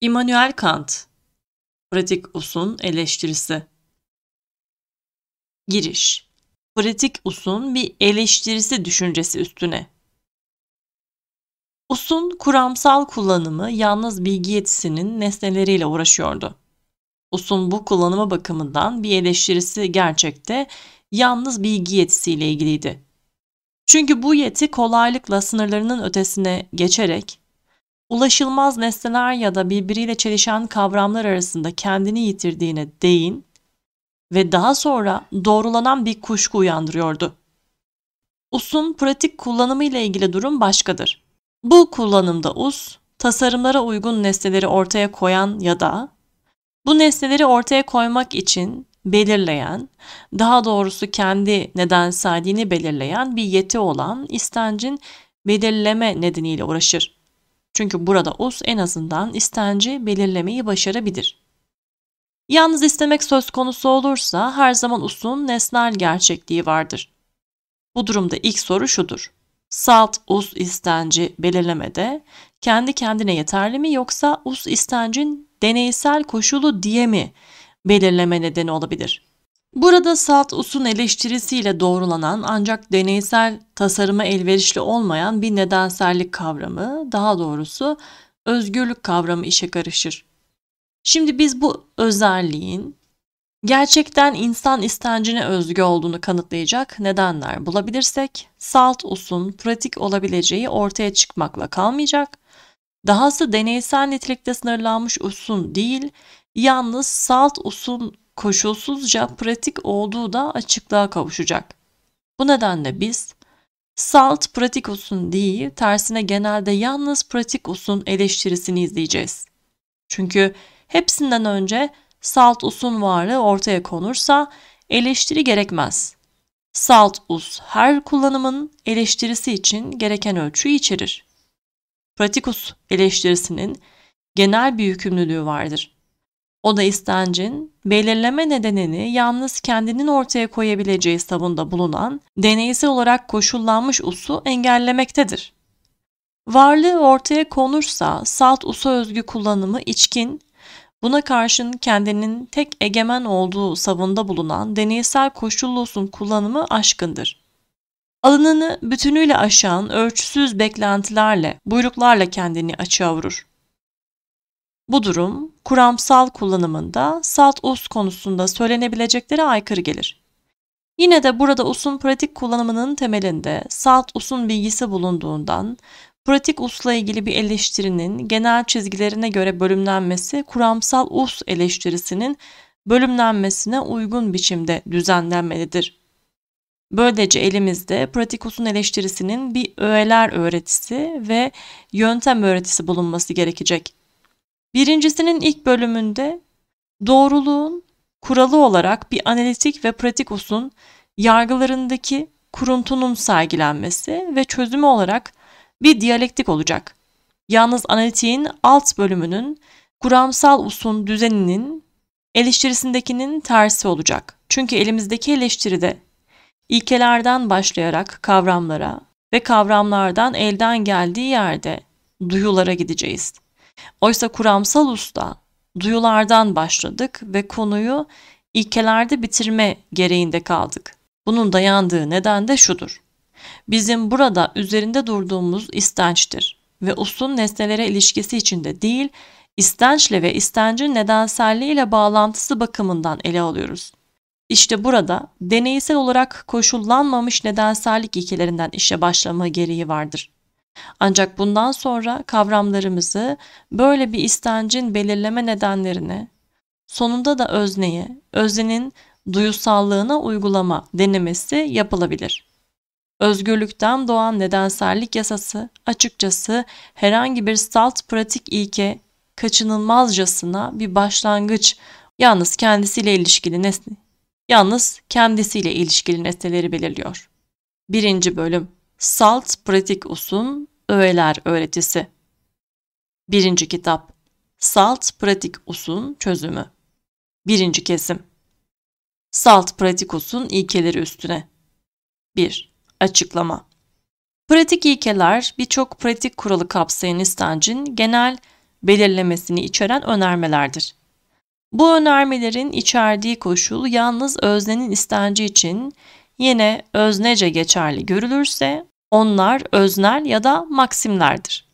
İmanuel Kant Pratik Usun Eleştirisi Giriş Pratik usun bir eleştirisi düşüncesi üstüne. Usun kuramsal kullanımı yalnız bilgi yetisinin nesneleriyle uğraşıyordu. Usun bu kullanımı bakımından bir eleştirisi gerçekte yalnız bilgi yetisiyle ilgiliydi. Çünkü bu yeti kolaylıkla sınırlarının ötesine geçerek Ulaşılmaz nesneler ya da birbiriyle çelişen kavramlar arasında kendini yitirdiğine değin ve daha sonra doğrulanan bir kuşku uyandırıyordu. US'un pratik kullanımı ile ilgili durum başkadır. Bu kullanımda US, tasarımlara uygun nesneleri ortaya koyan ya da bu nesneleri ortaya koymak için belirleyen, daha doğrusu kendi nedenselliğini belirleyen bir yeti olan istencin belirleme nedeniyle uğraşır. Çünkü burada us en azından istenci belirlemeyi başarabilir. Yalnız istemek söz konusu olursa her zaman usun nesnel gerçekliği vardır. Bu durumda ilk soru şudur. Salt us istenci belirlemede kendi kendine yeterli mi yoksa us istencin deneysel koşulu diye mi belirleme nedeni olabilir? Burada salt Us'un eleştirisiyle doğrulanan ancak deneysel tasarıma elverişli olmayan bir nedensellik kavramı, daha doğrusu özgürlük kavramı işe karışır. Şimdi biz bu özelliğin gerçekten insan istencine özgü olduğunu kanıtlayacak nedenler bulabilirsek, Salt Us'un pratik olabileceği ortaya çıkmakla kalmayacak, dahası deneysel nitelikte sınırlanmış usun değil, yalnız salt usun koşulsuzca pratik olduğu da açıklığa kavuşacak. Bu nedenle biz Salt pratik usun değil, tersine genelde yalnız pratik usun eleştirisini izleyeceğiz. Çünkü hepsinden önce Salt Us'un varlığı ortaya konursa eleştiri gerekmez. Salt Us her kullanımın eleştirisi için gereken ölçüyü içerir. Pratikus eleştirisinin genel bir yükümlülüğü vardır. O da istencin belirleme nedenini yalnız kendinin ortaya koyabileceği savunda bulunan deneysel olarak koşullanmış usu engellemektedir. Varlığı ortaya konursa salt usa özgü kullanımı içkin, buna karşın kendinin tek egemen olduğu savunda bulunan deneysel koşullu usun kullanımı aşkındır. Alınını bütünüyle aşan ölçüsüz beklentilerle, buyruklarla kendini açığa vurur. Bu durum kuramsal kullanımında salt us konusunda söylenebileceklere aykırı gelir. Yine de burada usun pratik kullanımının temelinde salt usun bilgisi bulunduğundan pratik usla ilgili bir eleştirinin genel çizgilerine göre bölümlenmesi kuramsal us eleştirisinin bölümlenmesine uygun biçimde düzenlenmelidir. Böylece elimizde pratik usun eleştirisinin bir öğeler öğretisi ve yöntem öğretisi bulunması gerekecek. Birincisinin ilk bölümünde doğruluğun kuralı olarak bir analitik ve pratik usun yargılarındaki kuruntunun sergilenmesi ve çözümü olarak bir diyalektik olacak. Yalnız analitiğin alt bölümünün kuramsal usun düzeninin eleştirisindekinin tersi olacak. Çünkü elimizdeki eleştiride ilkelerden başlayarak kavramlara ve kavramlardan elden geldiği yerde duyulara gideceğiz. Oysa kuramsal usta duyulardan başladık ve konuyu ilkelerde bitirme gereğinde kaldık. Bunun dayandığı neden de şudur. Bizim burada üzerinde durduğumuz istençtir ve usun nesnelere ilişkisi içinde değil, istençle ve istencin nedenselliğiyle bağlantısı bakımından ele alıyoruz. İşte burada deneysel olarak koşullanmamış nedensellik ilkelerinden işe başlama gereği vardır. Ancak bundan sonra kavramlarımızı böyle bir istencin belirleme nedenlerini, sonunda da özneyi, öznenin duyusallığına uygulama denemesi yapılabilir. Özgürlükten doğan nedensellik yasası açıkçası herhangi bir salt pratik ilke kaçınılmazcasına bir başlangıç yalnız kendisiyle ilişkili nesne yalnız kendisiyle ilişkili nesneleri belirliyor. Birinci bölüm Salt Pratik Usun Öğeler Öğretisi 1. Kitap Salt Pratik Usun Çözümü 1. Kesim Salt Pratik Usun ilkeleri üstüne 1. Açıklama Pratik ilkeler birçok pratik kuralı kapsayan istancın genel belirlemesini içeren önermelerdir. Bu önermelerin içerdiği koşul yalnız öznenin istancı için yine öznece geçerli görülürse onlar öznel ya da maksimlerdir.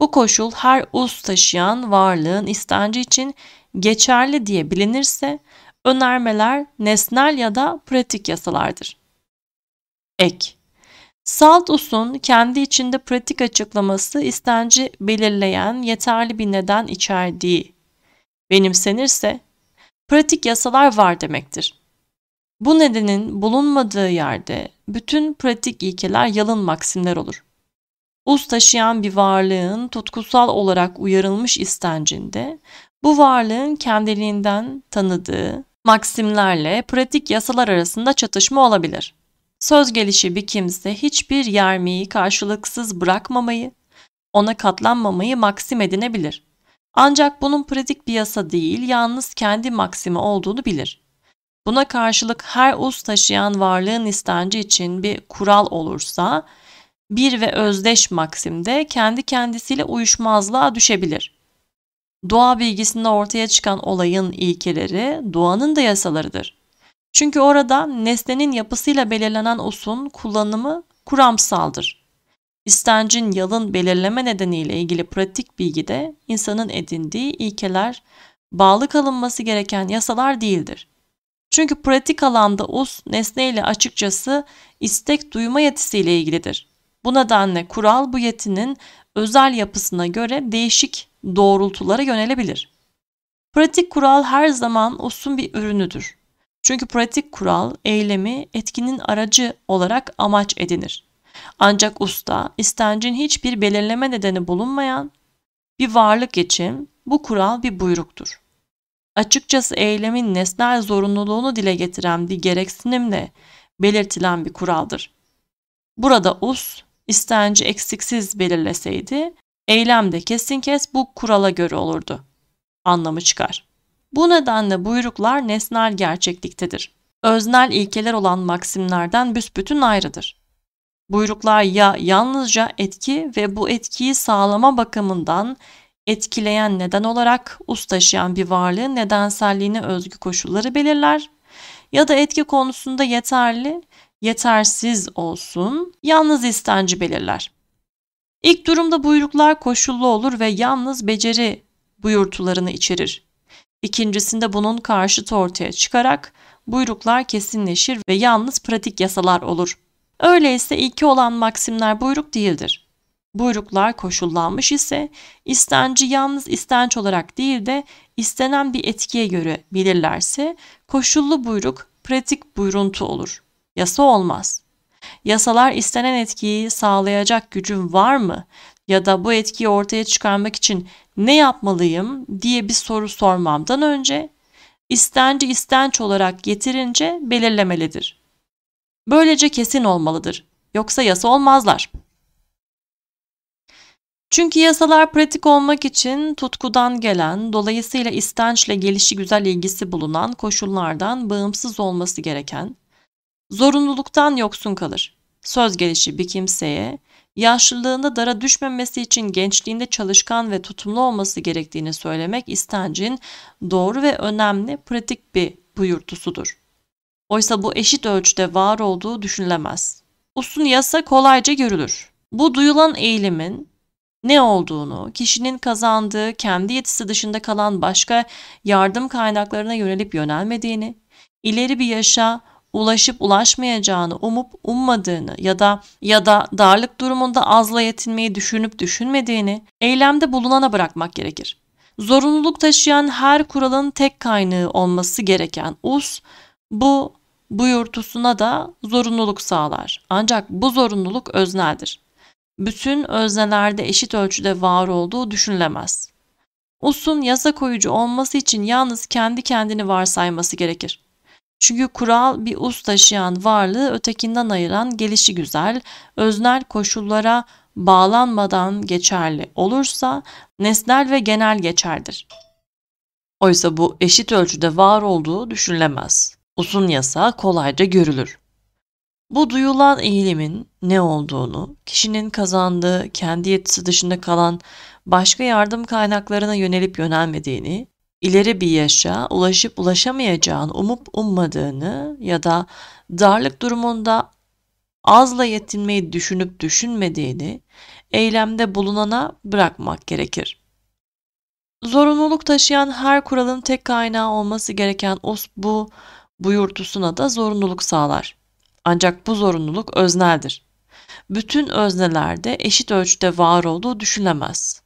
Bu koşul her us taşıyan varlığın istenci için geçerli diye bilinirse önermeler nesnel ya da pratik yasalardır. Ek Salt usun kendi içinde pratik açıklaması istenci belirleyen yeterli bir neden içerdiği benimsenirse pratik yasalar var demektir. Bu nedenin bulunmadığı yerde bütün pratik ilkeler yalın maksimler olur. Uz taşıyan bir varlığın tutkusal olarak uyarılmış istencinde bu varlığın kendiliğinden tanıdığı maksimlerle pratik yasalar arasında çatışma olabilir. Söz gelişi bir kimse hiçbir yermeyi karşılıksız bırakmamayı, ona katlanmamayı maksim edinebilir. Ancak bunun pratik bir yasa değil, yalnız kendi maksimi olduğunu bilir. Buna karşılık her us taşıyan varlığın istenci için bir kural olursa bir ve özdeş maksimde kendi kendisiyle uyuşmazlığa düşebilir. Doğa bilgisinde ortaya çıkan olayın ilkeleri doğanın da yasalarıdır. Çünkü orada nesnenin yapısıyla belirlenen usun kullanımı kuramsaldır. İstencin yalın belirleme nedeniyle ilgili pratik bilgide insanın edindiği ilkeler bağlı kalınması gereken yasalar değildir. Çünkü pratik alanda us nesneyle açıkçası istek duyma yetisiyle ilgilidir. Bu nedenle kural bu yetinin özel yapısına göre değişik doğrultulara yönelebilir. Pratik kural her zaman usun bir ürünüdür. Çünkü pratik kural eylemi etkinin aracı olarak amaç edinir. Ancak usta istencin hiçbir belirleme nedeni bulunmayan bir varlık için bu kural bir buyruktur açıkçası eylemin nesnel zorunluluğunu dile getiren bir gereksinimle belirtilen bir kuraldır. Burada us, istenci eksiksiz belirleseydi, eylem de kesin kes bu kurala göre olurdu. Anlamı çıkar. Bu nedenle buyruklar nesnel gerçekliktedir. Öznel ilkeler olan maksimlerden büsbütün ayrıdır. Buyruklar ya yalnızca etki ve bu etkiyi sağlama bakımından etkileyen neden olarak uz taşıyan bir varlığın nedenselliğine özgü koşulları belirler ya da etki konusunda yeterli, yetersiz olsun, yalnız istenci belirler. İlk durumda buyruklar koşullu olur ve yalnız beceri buyurtularını içerir. İkincisinde bunun karşıtı ortaya çıkarak buyruklar kesinleşir ve yalnız pratik yasalar olur. Öyleyse ilki olan maksimler buyruk değildir buyruklar koşullanmış ise istenci yalnız istenç olarak değil de istenen bir etkiye göre bilirlerse koşullu buyruk pratik buyruntu olur. Yasa olmaz. Yasalar istenen etkiyi sağlayacak gücün var mı ya da bu etkiyi ortaya çıkarmak için ne yapmalıyım diye bir soru sormamdan önce istenci istenç olarak getirince belirlemelidir. Böylece kesin olmalıdır. Yoksa yasa olmazlar.'' Çünkü yasalar pratik olmak için tutkudan gelen, dolayısıyla istençle gelişi güzel ilgisi bulunan koşullardan bağımsız olması gereken, zorunluluktan yoksun kalır. Söz gelişi bir kimseye, yaşlılığında dara düşmemesi için gençliğinde çalışkan ve tutumlu olması gerektiğini söylemek istencin doğru ve önemli pratik bir buyurtusudur. Oysa bu eşit ölçüde var olduğu düşünülemez. Usun yasa kolayca görülür. Bu duyulan eğilimin ne olduğunu, kişinin kazandığı kendi yetisi dışında kalan başka yardım kaynaklarına yönelip yönelmediğini, ileri bir yaşa ulaşıp ulaşmayacağını umup ummadığını ya da ya da darlık durumunda azla yetinmeyi düşünüp düşünmediğini eylemde bulunana bırakmak gerekir. Zorunluluk taşıyan her kuralın tek kaynağı olması gereken us bu buyurtusuna da zorunluluk sağlar. Ancak bu zorunluluk özneldir bütün öznelerde eşit ölçüde var olduğu düşünülemez. Usun yasa koyucu olması için yalnız kendi kendini varsayması gerekir. Çünkü kural bir us taşıyan varlığı ötekinden ayıran gelişi güzel, öznel koşullara bağlanmadan geçerli olursa nesnel ve genel geçerdir. Oysa bu eşit ölçüde var olduğu düşünülemez. Usun yasa kolayca görülür. Bu duyulan eğilimin ne olduğunu, kişinin kazandığı, kendi yetisi dışında kalan başka yardım kaynaklarına yönelip yönelmediğini, ileri bir yaşa ulaşıp ulaşamayacağını umup ummadığını ya da darlık durumunda azla yetinmeyi düşünüp düşünmediğini eylemde bulunana bırakmak gerekir. Zorunluluk taşıyan her kuralın tek kaynağı olması gereken os bu buyurtusuna da zorunluluk sağlar. Ancak bu zorunluluk özneldir. Bütün öznelerde eşit ölçüde var olduğu düşünülemez.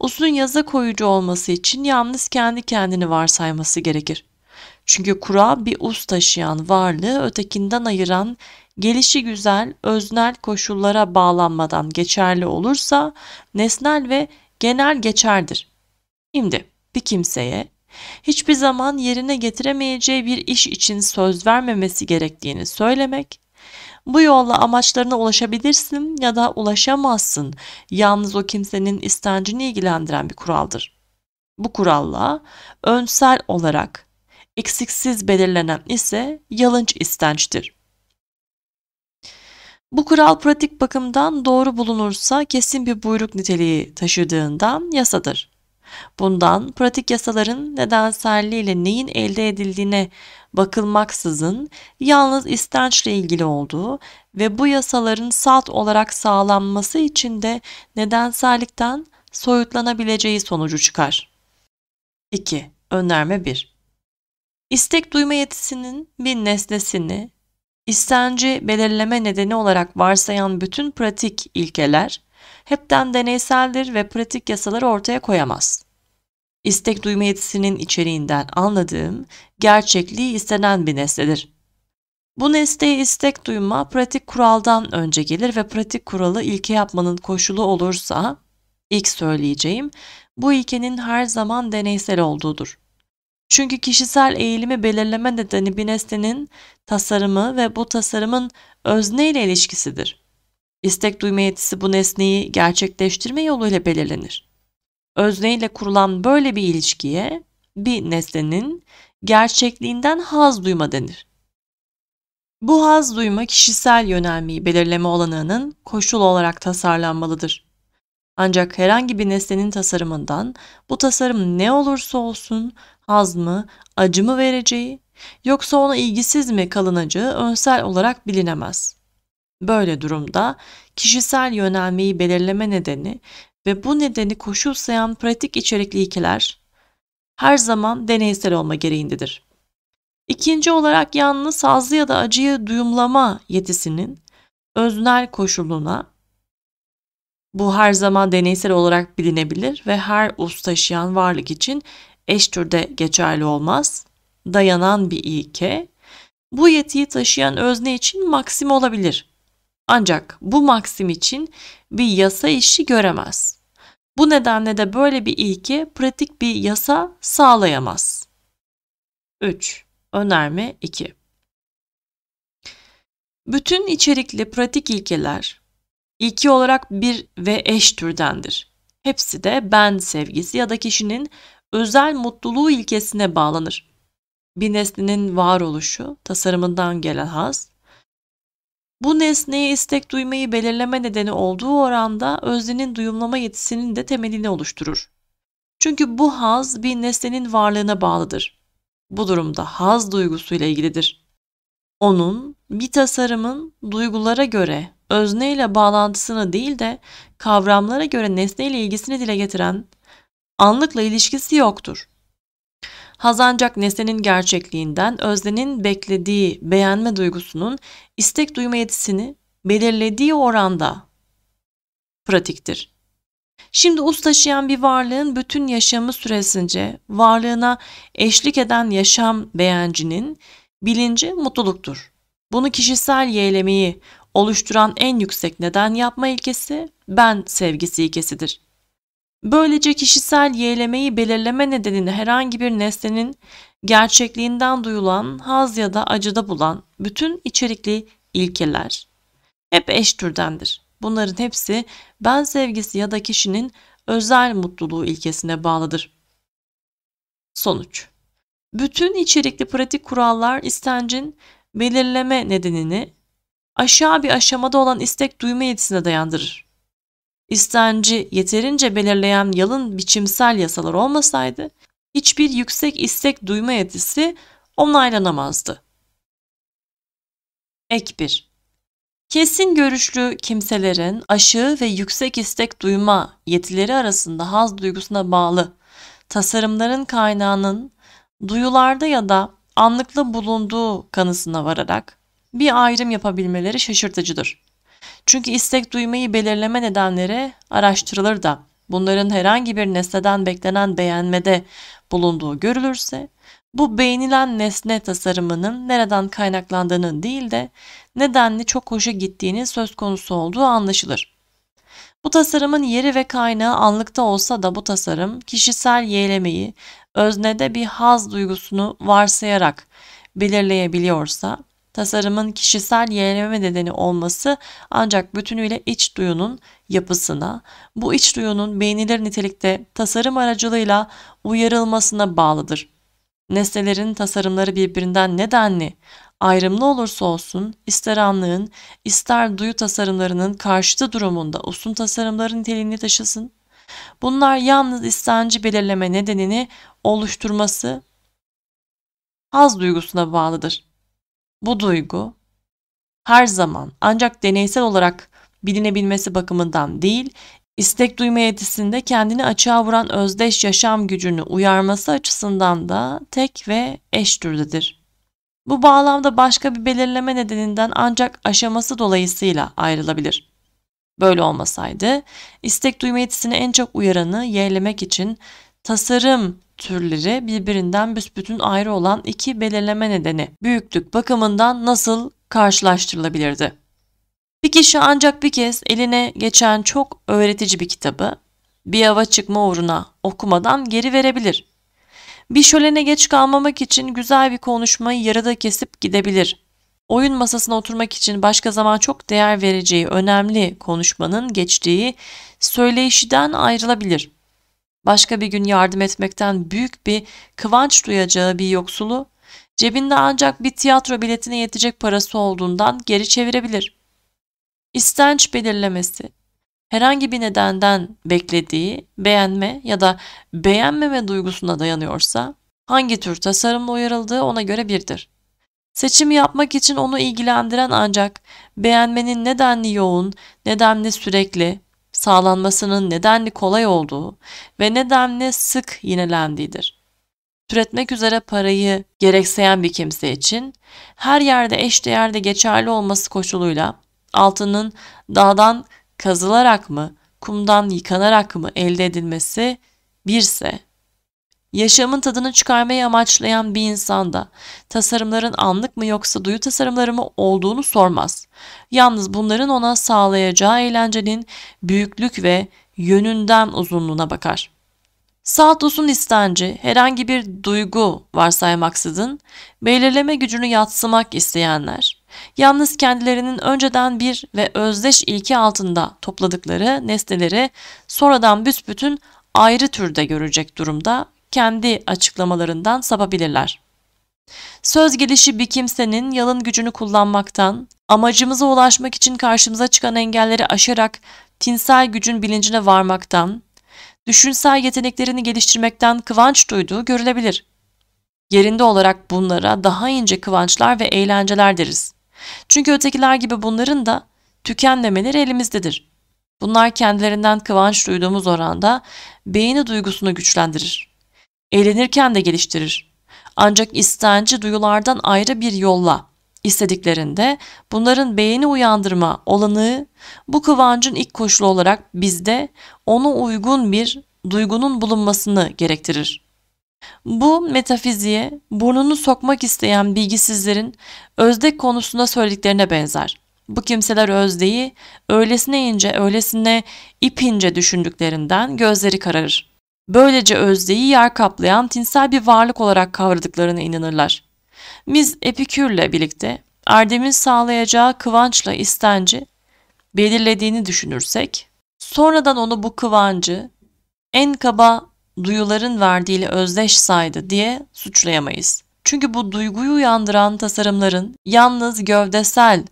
Usulün yazı koyucu olması için yalnız kendi kendini varsayması gerekir. Çünkü kura bir us taşıyan varlığı ötekinden ayıran gelişi güzel öznel koşullara bağlanmadan geçerli olursa nesnel ve genel geçerdir. Şimdi bir kimseye hiçbir zaman yerine getiremeyeceği bir iş için söz vermemesi gerektiğini söylemek, bu yolla amaçlarına ulaşabilirsin ya da ulaşamazsın. Yalnız o kimsenin istencini ilgilendiren bir kuraldır. Bu kuralla önsel olarak eksiksiz belirlenen ise yalınç istençtir. Bu kural pratik bakımdan doğru bulunursa kesin bir buyruk niteliği taşıdığından yasadır. Bundan pratik yasaların nedenselliğiyle neyin elde edildiğine bakılmaksızın yalnız istençle ilgili olduğu ve bu yasaların salt olarak sağlanması için de nedensellikten soyutlanabileceği sonucu çıkar. 2. Önerme 1. İstek duyma yetisinin bir nesnesini, istenci belirleme nedeni olarak varsayan bütün pratik ilkeler, hepten deneyseldir ve pratik yasaları ortaya koyamaz. İstek duyma yetisinin içeriğinden anladığım gerçekliği istenen bir nesnedir. Bu nesneye istek duyma pratik kuraldan önce gelir ve pratik kuralı ilke yapmanın koşulu olursa ilk söyleyeceğim bu ilkenin her zaman deneysel olduğudur. Çünkü kişisel eğilimi belirleme nedeni bir nesnenin tasarımı ve bu tasarımın özneyle ilişkisidir. İstek duyma yetisi bu nesneyi gerçekleştirme yoluyla belirlenir. Özne ile kurulan böyle bir ilişkiye bir nesnenin gerçekliğinden haz duyma denir. Bu haz duyma kişisel yönelmeyi belirleme olanağının koşul olarak tasarlanmalıdır. Ancak herhangi bir nesnenin tasarımından bu tasarım ne olursa olsun haz mı, acı mı vereceği yoksa ona ilgisiz mi kalınacağı önsel olarak bilinemez. Böyle durumda kişisel yönelmeyi belirleme nedeni ve bu nedeni koşul sayan pratik içerikli ilkeler her zaman deneysel olma gereğindedir. İkinci olarak yalnız sazlı ya da acıyı duyumlama yetisinin öznel koşuluna bu her zaman deneysel olarak bilinebilir ve her us taşıyan varlık için eş türde geçerli olmaz. Dayanan bir ilke. Bu yetiyi taşıyan özne için maksim olabilir. Ancak bu maksim için bir yasa işi göremez. Bu nedenle de böyle bir ilke pratik bir yasa sağlayamaz. 3. Önerme 2 Bütün içerikli pratik ilkeler ilki olarak bir ve eş türdendir. Hepsi de ben sevgisi ya da kişinin özel mutluluğu ilkesine bağlanır. Bir nesnenin varoluşu, tasarımından gelen haz, bu nesneye istek duymayı belirleme nedeni olduğu oranda öznenin duyumlama yetisinin de temelini oluşturur. Çünkü bu haz bir nesnenin varlığına bağlıdır. Bu durumda haz duygusuyla ilgilidir. Onun bir tasarımın duygulara göre özneyle bağlantısını değil de kavramlara göre nesneyle ilgisini dile getiren anlıkla ilişkisi yoktur. Hazancak nesnenin gerçekliğinden öznenin beklediği beğenme duygusunun istek duyma yetisini belirlediği oranda pratiktir. Şimdi uz taşıyan bir varlığın bütün yaşamı süresince varlığına eşlik eden yaşam beğencinin bilinci mutluluktur. Bunu kişisel yeğlemeyi oluşturan en yüksek neden yapma ilkesi ben sevgisi ilkesidir. Böylece kişisel yeğlemeyi belirleme nedenini herhangi bir nesnenin gerçekliğinden duyulan haz ya da acıda bulan bütün içerikli ilkeler hep eş türdendir. Bunların hepsi ben sevgisi ya da kişinin özel mutluluğu ilkesine bağlıdır. Sonuç Bütün içerikli pratik kurallar istencin belirleme nedenini aşağı bir aşamada olan istek duyma yetisine dayandırır istenci yeterince belirleyen yalın biçimsel yasalar olmasaydı hiçbir yüksek istek duyma yetisi onaylanamazdı. Ek 1. Kesin görüşlü kimselerin aşığı ve yüksek istek duyma yetileri arasında haz duygusuna bağlı tasarımların kaynağının duyularda ya da anlıkla bulunduğu kanısına vararak bir ayrım yapabilmeleri şaşırtıcıdır. Çünkü istek duymayı belirleme nedenleri araştırılır da bunların herhangi bir nesneden beklenen beğenmede bulunduğu görülürse bu beğenilen nesne tasarımının nereden kaynaklandığının değil de nedenli çok hoşa gittiğinin söz konusu olduğu anlaşılır. Bu tasarımın yeri ve kaynağı anlıkta olsa da bu tasarım kişisel yeğlemeyi, öznede bir haz duygusunu varsayarak belirleyebiliyorsa, tasarımın kişisel yerleme nedeni olması ancak bütünüyle iç duyunun yapısına, bu iç duyunun beğenilir nitelikte tasarım aracılığıyla uyarılmasına bağlıdır. Nesnelerin tasarımları birbirinden nedenli, ayrımlı olursa olsun ister anlığın ister duyu tasarımlarının karşıtı durumunda usun tasarımların niteliğini taşısın. Bunlar yalnız istenci belirleme nedenini oluşturması haz duygusuna bağlıdır. Bu duygu her zaman ancak deneysel olarak bilinebilmesi bakımından değil, istek duyma yetisinde kendini açığa vuran özdeş yaşam gücünü uyarması açısından da tek ve eş türdedir. Bu bağlamda başka bir belirleme nedeninden ancak aşaması dolayısıyla ayrılabilir. Böyle olmasaydı, istek duyma yetisini en çok uyaranı yerlemek için tasarım türleri birbirinden büsbütün ayrı olan iki belirleme nedeni büyüklük bakımından nasıl karşılaştırılabilirdi? Bir kişi ancak bir kez eline geçen çok öğretici bir kitabı bir ava çıkma uğruna okumadan geri verebilir. Bir şölene geç kalmamak için güzel bir konuşmayı yarıda kesip gidebilir. Oyun masasına oturmak için başka zaman çok değer vereceği önemli konuşmanın geçtiği söyleyişiden ayrılabilir.'' başka bir gün yardım etmekten büyük bir kıvanç duyacağı bir yoksulu cebinde ancak bir tiyatro biletine yetecek parası olduğundan geri çevirebilir. İstenç belirlemesi herhangi bir nedenden beklediği beğenme ya da beğenmeme duygusuna dayanıyorsa hangi tür tasarımla uyarıldığı ona göre birdir. Seçimi yapmak için onu ilgilendiren ancak beğenmenin nedenli yoğun, nedenli sürekli, sağlanmasının nedenli kolay olduğu ve nedenli sık yinelendiğidir. Türetmek üzere parayı gerekseyen bir kimse için her yerde eşdeğerde geçerli olması koşuluyla altının dağdan kazılarak mı, kumdan yıkanarak mı elde edilmesi birse Yaşamın tadını çıkarmayı amaçlayan bir insan da tasarımların anlık mı yoksa duyu tasarımları mı olduğunu sormaz. Yalnız bunların ona sağlayacağı eğlencenin büyüklük ve yönünden uzunluğuna bakar. Saltus'un istenci herhangi bir duygu varsaymaksızın belirleme gücünü yatsımak isteyenler, yalnız kendilerinin önceden bir ve özdeş ilki altında topladıkları nesneleri sonradan büsbütün ayrı türde görecek durumda kendi açıklamalarından sapabilirler. Söz gelişi bir kimsenin yalın gücünü kullanmaktan, amacımıza ulaşmak için karşımıza çıkan engelleri aşarak tinsel gücün bilincine varmaktan, düşünsel yeteneklerini geliştirmekten kıvanç duyduğu görülebilir. Yerinde olarak bunlara daha ince kıvançlar ve eğlenceler deriz. Çünkü ötekiler gibi bunların da tükenmemeleri elimizdedir. Bunlar kendilerinden kıvanç duyduğumuz oranda beyni duygusunu güçlendirir. Eğlenirken de geliştirir. Ancak istenci duyulardan ayrı bir yolla istediklerinde bunların beğeni uyandırma olanağı bu kıvancın ilk koşulu olarak bizde ona uygun bir duygunun bulunmasını gerektirir. Bu metafiziğe burnunu sokmak isteyen bilgisizlerin özde konusunda söylediklerine benzer. Bu kimseler özdeyi öylesine ince öylesine ipince düşündüklerinden gözleri kararır. Böylece özdeyi yer kaplayan tinsel bir varlık olarak kavradıklarına inanırlar. Biz Epikür'le birlikte Erdem'in sağlayacağı kıvançla istenci belirlediğini düşünürsek, sonradan onu bu kıvancı en kaba duyuların verdiğiyle özdeş saydı diye suçlayamayız. Çünkü bu duyguyu uyandıran tasarımların yalnız gövdesel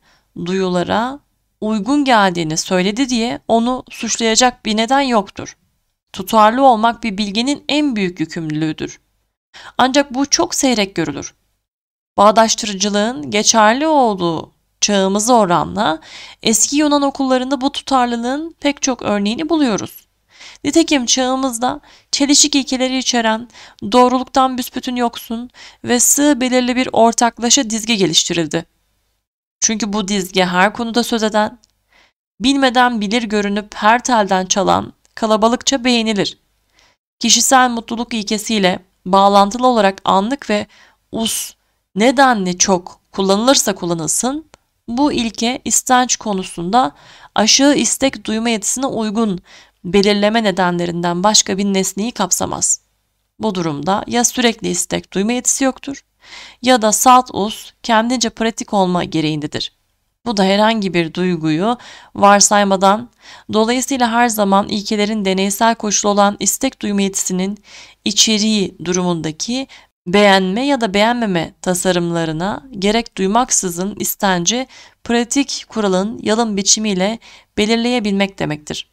duyulara uygun geldiğini söyledi diye onu suçlayacak bir neden yoktur. Tutarlı olmak bir bilginin en büyük yükümlülüğüdür. Ancak bu çok seyrek görülür bağdaştırıcılığın geçerli olduğu çağımıza oranla eski Yunan okullarında bu tutarlılığın pek çok örneğini buluyoruz. Nitekim çağımızda çelişik ilkeleri içeren, doğruluktan büsbütün yoksun ve sığ belirli bir ortaklaşa dizge geliştirildi. Çünkü bu dizge her konuda söz eden, bilmeden bilir görünüp her telden çalan, kalabalıkça beğenilir. Kişisel mutluluk ilkesiyle bağlantılı olarak anlık ve us nedenli çok kullanılırsa kullanılsın bu ilke istenç konusunda aşığı istek duyma yetisine uygun belirleme nedenlerinden başka bir nesneyi kapsamaz. Bu durumda ya sürekli istek duyma yetisi yoktur ya da salt us kendince pratik olma gereğindedir. Bu da herhangi bir duyguyu varsaymadan dolayısıyla her zaman ilkelerin deneysel koşulu olan istek duyma yetisinin içeriği durumundaki beğenme ya da beğenmeme tasarımlarına gerek duymaksızın istenci pratik kuralın yalın biçimiyle belirleyebilmek demektir.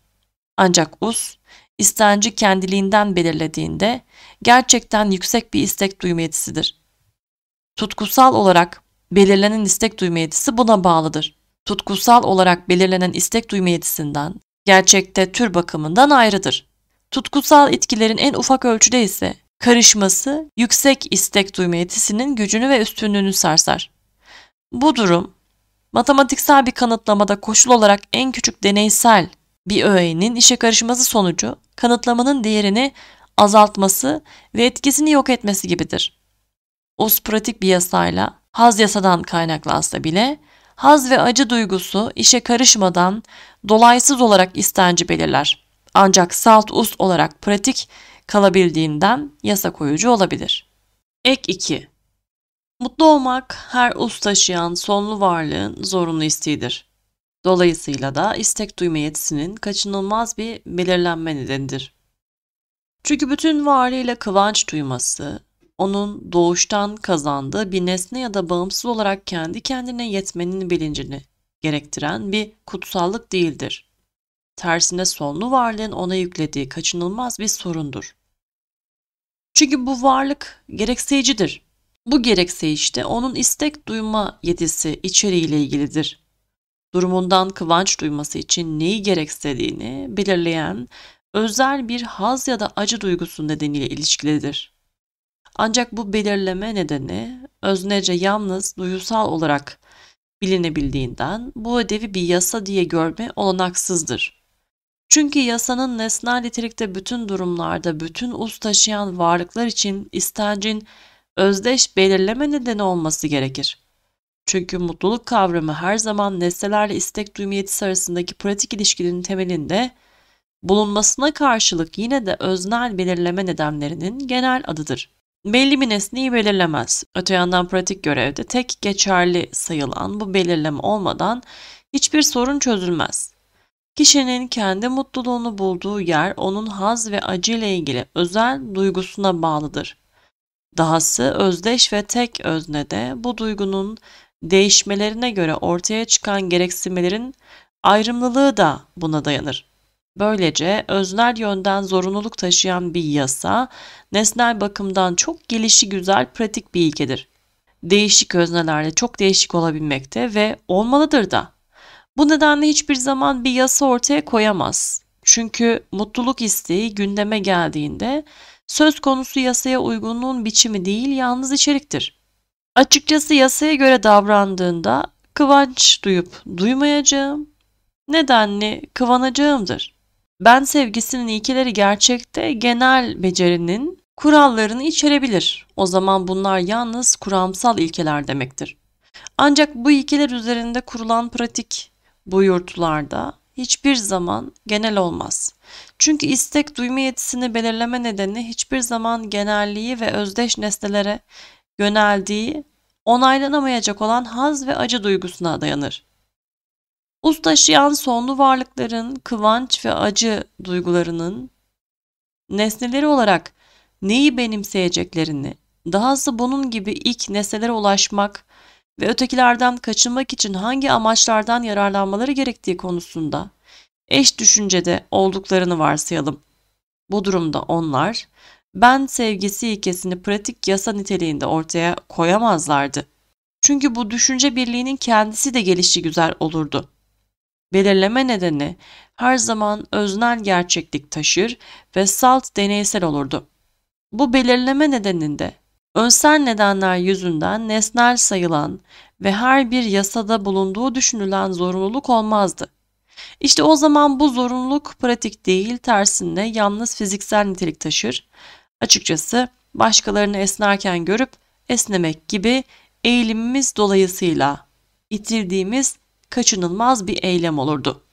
Ancak us, istenci kendiliğinden belirlediğinde gerçekten yüksek bir istek duyma yetisidir. Tutkusal olarak belirlenen istek duyma yetisi buna bağlıdır. Tutkusal olarak belirlenen istek duyma yetisinden gerçekte tür bakımından ayrıdır. Tutkusal etkilerin en ufak ölçüde ise karışması yüksek istek duyma yetisinin gücünü ve üstünlüğünü sarsar. Bu durum matematiksel bir kanıtlamada koşul olarak en küçük deneysel bir öğenin işe karışması sonucu kanıtlamanın değerini azaltması ve etkisini yok etmesi gibidir. Ospratik bir yasayla haz yasadan kaynaklansa bile haz ve acı duygusu işe karışmadan dolaysız olarak istenci belirler. Ancak salt us olarak pratik kalabildiğinden yasa koyucu olabilir. Ek 2 Mutlu olmak her us taşıyan sonlu varlığın zorunlu isteğidir. Dolayısıyla da istek duyma yetisinin kaçınılmaz bir belirlenme nedenidir. Çünkü bütün varlığıyla kıvanç duyması, onun doğuştan kazandığı bir nesne ya da bağımsız olarak kendi kendine yetmenin bilincini gerektiren bir kutsallık değildir. Tersine sonlu varlığın ona yüklediği kaçınılmaz bir sorundur. Çünkü bu varlık gerekseyicidir. Bu gerekseyiş de onun istek duyma yetisi içeriğiyle ilgilidir. Durumundan kıvanç duyması için neyi gerekstediğini belirleyen özel bir haz ya da acı duygusu nedeniyle ilişkilidir. Ancak bu belirleme nedeni öznece yalnız duyusal olarak bilinebildiğinden bu ödevi bir yasa diye görme olanaksızdır. Çünkü yasanın nesnel nitelikte bütün durumlarda bütün uz taşıyan varlıklar için istencin özdeş belirleme nedeni olması gerekir. Çünkü mutluluk kavramı her zaman nesnelerle istek duyum yetisi arasındaki pratik ilişkinin temelinde bulunmasına karşılık yine de öznel belirleme nedenlerinin genel adıdır. Belli bir nesneyi belirlemez. Öte yandan pratik görevde tek geçerli sayılan bu belirleme olmadan hiçbir sorun çözülmez. Kişinin kendi mutluluğunu bulduğu yer onun haz ve acı ile ilgili özel duygusuna bağlıdır. Dahası özdeş ve tek öznede bu duygunun değişmelerine göre ortaya çıkan gereksinmelerin ayrımlılığı da buna dayanır. Böylece öznel yönden zorunluluk taşıyan bir yasa, nesnel bakımdan çok gelişi güzel pratik bir ilkedir. Değişik öznelerle çok değişik olabilmekte ve olmalıdır da. Bu nedenle hiçbir zaman bir yasa ortaya koyamaz. Çünkü mutluluk isteği gündeme geldiğinde söz konusu yasaya uygunluğun biçimi değil yalnız içeriktir. Açıkçası yasaya göre davrandığında kıvanç duyup duymayacağım, nedenli kıvanacağımdır. Ben sevgisinin ilkeleri gerçekte genel becerinin kurallarını içerebilir. O zaman bunlar yalnız kuramsal ilkeler demektir. Ancak bu ilkeler üzerinde kurulan pratik bu yurtlarda hiçbir zaman genel olmaz. Çünkü istek duyma yetisini belirleme nedeni hiçbir zaman genelliği ve özdeş nesnelere yöneldiği onaylanamayacak olan haz ve acı duygusuna dayanır. Ustaşıyan sonlu varlıkların kıvanç ve acı duygularının nesneleri olarak neyi benimseyeceklerini, dahası bunun gibi ilk nesnelere ulaşmak ve ötekilerden kaçınmak için hangi amaçlardan yararlanmaları gerektiği konusunda eş düşüncede olduklarını varsayalım. Bu durumda onlar ben sevgisi ilkesini pratik yasa niteliğinde ortaya koyamazlardı. Çünkü bu düşünce birliğinin kendisi de gelişi güzel olurdu. Belirleme nedeni her zaman öznel gerçeklik taşır ve salt deneysel olurdu. Bu belirleme nedeninde Önsel nedenler yüzünden nesnel sayılan ve her bir yasada bulunduğu düşünülen zorunluluk olmazdı. İşte o zaman bu zorunluluk pratik değil tersinde yalnız fiziksel nitelik taşır. Açıkçası başkalarını esnerken görüp esnemek gibi eğilimimiz dolayısıyla itirdiğimiz kaçınılmaz bir eylem olurdu.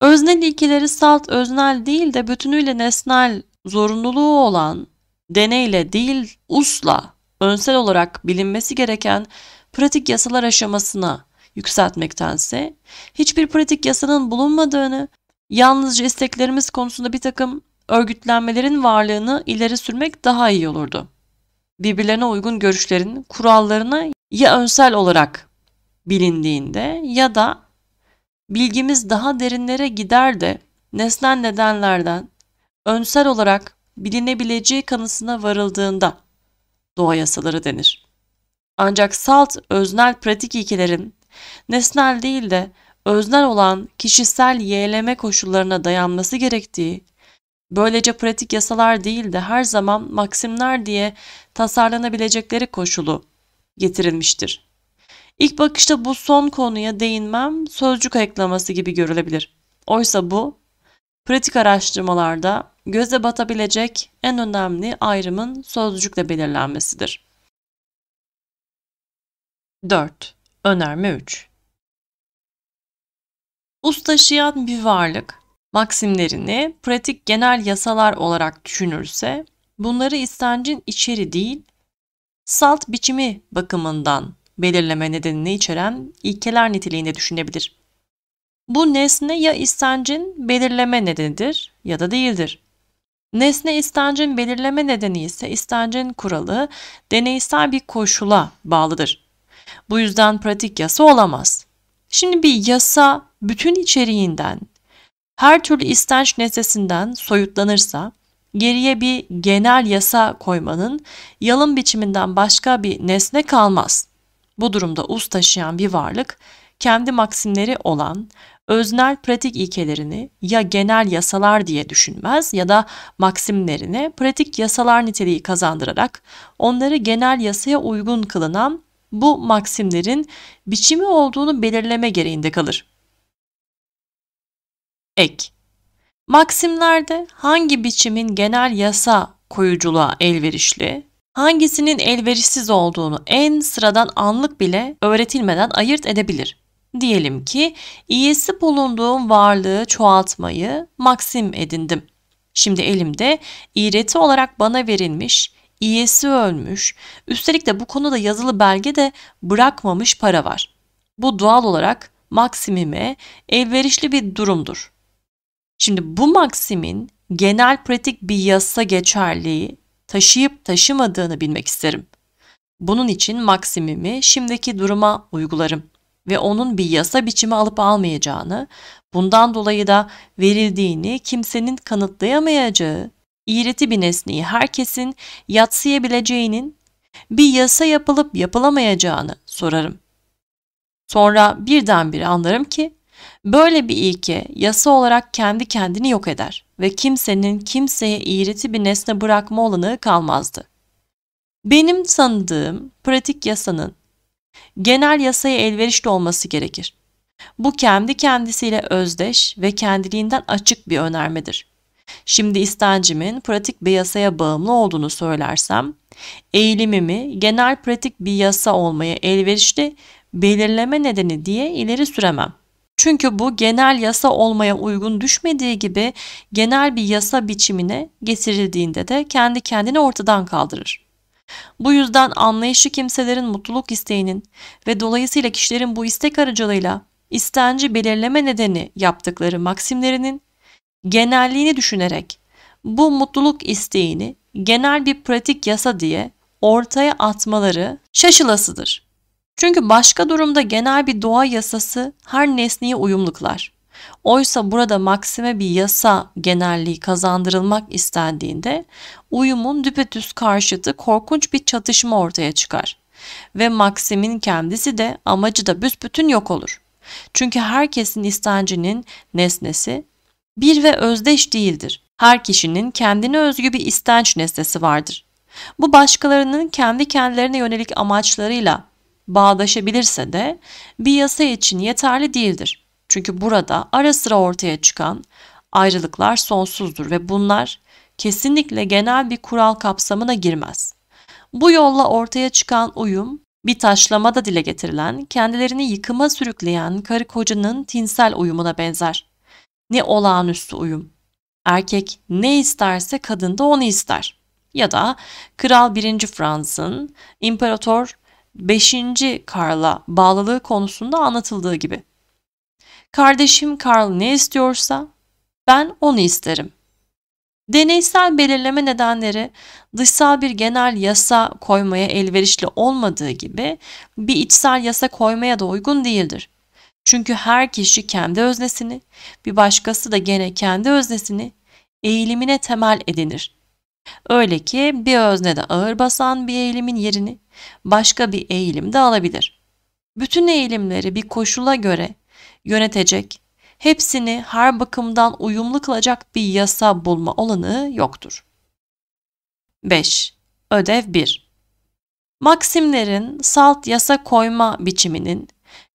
Öznel ilkeleri salt öznel değil de bütünüyle nesnel zorunluluğu olan deneyle değil usla önsel olarak bilinmesi gereken pratik yasalar aşamasına yükseltmektense hiçbir pratik yasanın bulunmadığını, yalnızca isteklerimiz konusunda bir takım örgütlenmelerin varlığını ileri sürmek daha iyi olurdu. Birbirlerine uygun görüşlerin kurallarını ya önsel olarak bilindiğinde ya da bilgimiz daha derinlere gider de nesnel nedenlerden önsel olarak bilinebileceği kanısına varıldığında doğa yasaları denir. Ancak salt öznel pratik ilkelerin nesnel değil de öznel olan kişisel yeğleme koşullarına dayanması gerektiği, böylece pratik yasalar değil de her zaman maksimler diye tasarlanabilecekleri koşulu getirilmiştir. İlk bakışta bu son konuya değinmem sözcük ayıklaması gibi görülebilir. Oysa bu, pratik araştırmalarda göze batabilecek en önemli ayrımın sözcükle belirlenmesidir. 4. Önerme 3 Ustaşıyan bir varlık maksimlerini pratik genel yasalar olarak düşünürse bunları istencin içeri değil salt biçimi bakımından belirleme nedenini içeren ilkeler niteliğinde düşünebilir. Bu nesne ya istencin belirleme nedenidir ya da değildir. Nesne istancın belirleme nedeni ise istancın kuralı deneysel bir koşula bağlıdır. Bu yüzden pratik yasa olamaz. Şimdi bir yasa bütün içeriğinden, her türlü istenç nesnesinden soyutlanırsa geriye bir genel yasa koymanın yalın biçiminden başka bir nesne kalmaz. Bu durumda uz taşıyan bir varlık kendi maksimleri olan öznel pratik ilkelerini ya genel yasalar diye düşünmez ya da maksimlerini pratik yasalar niteliği kazandırarak onları genel yasaya uygun kılınan bu maksimlerin biçimi olduğunu belirleme gereğinde kalır. Ek Maksimlerde hangi biçimin genel yasa koyuculuğa elverişli, hangisinin elverişsiz olduğunu en sıradan anlık bile öğretilmeden ayırt edebilir. Diyelim ki iyesi bulunduğum varlığı çoğaltmayı maksim edindim. Şimdi elimde iğreti olarak bana verilmiş, iyesi ölmüş, üstelik de bu konuda yazılı belge de bırakmamış para var. Bu doğal olarak maksimime elverişli bir durumdur. Şimdi bu maksimin genel pratik bir yasa geçerliği taşıyıp taşımadığını bilmek isterim. Bunun için maksimimi şimdiki duruma uygularım ve onun bir yasa biçimi alıp almayacağını, bundan dolayı da verildiğini kimsenin kanıtlayamayacağı, iğreti bir nesneyi herkesin yatsıyabileceğinin bir yasa yapılıp yapılamayacağını sorarım. Sonra birdenbire anlarım ki böyle bir ilke yasa olarak kendi kendini yok eder ve kimsenin kimseye iğreti bir nesne bırakma olanağı kalmazdı. Benim tanıdığım pratik yasanın genel yasaya elverişli olması gerekir. Bu kendi kendisiyle özdeş ve kendiliğinden açık bir önermedir. Şimdi istencimin pratik bir yasaya bağımlı olduğunu söylersem, eğilimimi genel pratik bir yasa olmaya elverişli belirleme nedeni diye ileri süremem. Çünkü bu genel yasa olmaya uygun düşmediği gibi genel bir yasa biçimine getirildiğinde de kendi kendini ortadan kaldırır. Bu yüzden anlayışlı kimselerin mutluluk isteğinin ve dolayısıyla kişilerin bu istek aracılığıyla istenci belirleme nedeni yaptıkları maksimlerinin genelliğini düşünerek bu mutluluk isteğini genel bir pratik yasa diye ortaya atmaları şaşılasıdır. Çünkü başka durumda genel bir doğa yasası her nesneye uyumluklar. Oysa burada maksime bir yasa genelliği kazandırılmak istendiğinde uyumun düpedüz karşıtı korkunç bir çatışma ortaya çıkar ve maksimin kendisi de amacı da büsbütün yok olur. Çünkü herkesin istencinin nesnesi bir ve özdeş değildir. Her kişinin kendine özgü bir istenç nesnesi vardır. Bu başkalarının kendi kendilerine yönelik amaçlarıyla bağdaşabilirse de bir yasa için yeterli değildir. Çünkü burada ara sıra ortaya çıkan ayrılıklar sonsuzdur ve bunlar kesinlikle genel bir kural kapsamına girmez. Bu yolla ortaya çıkan uyum, bir taşlamada dile getirilen, kendilerini yıkıma sürükleyen karı kocanın tinsel uyumuna benzer. Ne olağanüstü uyum. Erkek ne isterse kadın da onu ister. Ya da Kral 1. Frans'ın İmparator 5. Karl'a bağlılığı konusunda anlatıldığı gibi. Kardeşim Karl ne istiyorsa ben onu isterim. Deneysel belirleme nedenleri dışsal bir genel yasa koymaya elverişli olmadığı gibi bir içsel yasa koymaya da uygun değildir. Çünkü her kişi kendi öznesini, bir başkası da gene kendi öznesini eğilimine temel edinir. Öyle ki bir öznede ağır basan bir eğilimin yerini başka bir eğilim de alabilir. Bütün eğilimleri bir koşula göre yönetecek, hepsini her bakımdan uyumlu kılacak bir yasa bulma olanı yoktur. 5. Ödev 1 Maksimlerin salt yasa koyma biçiminin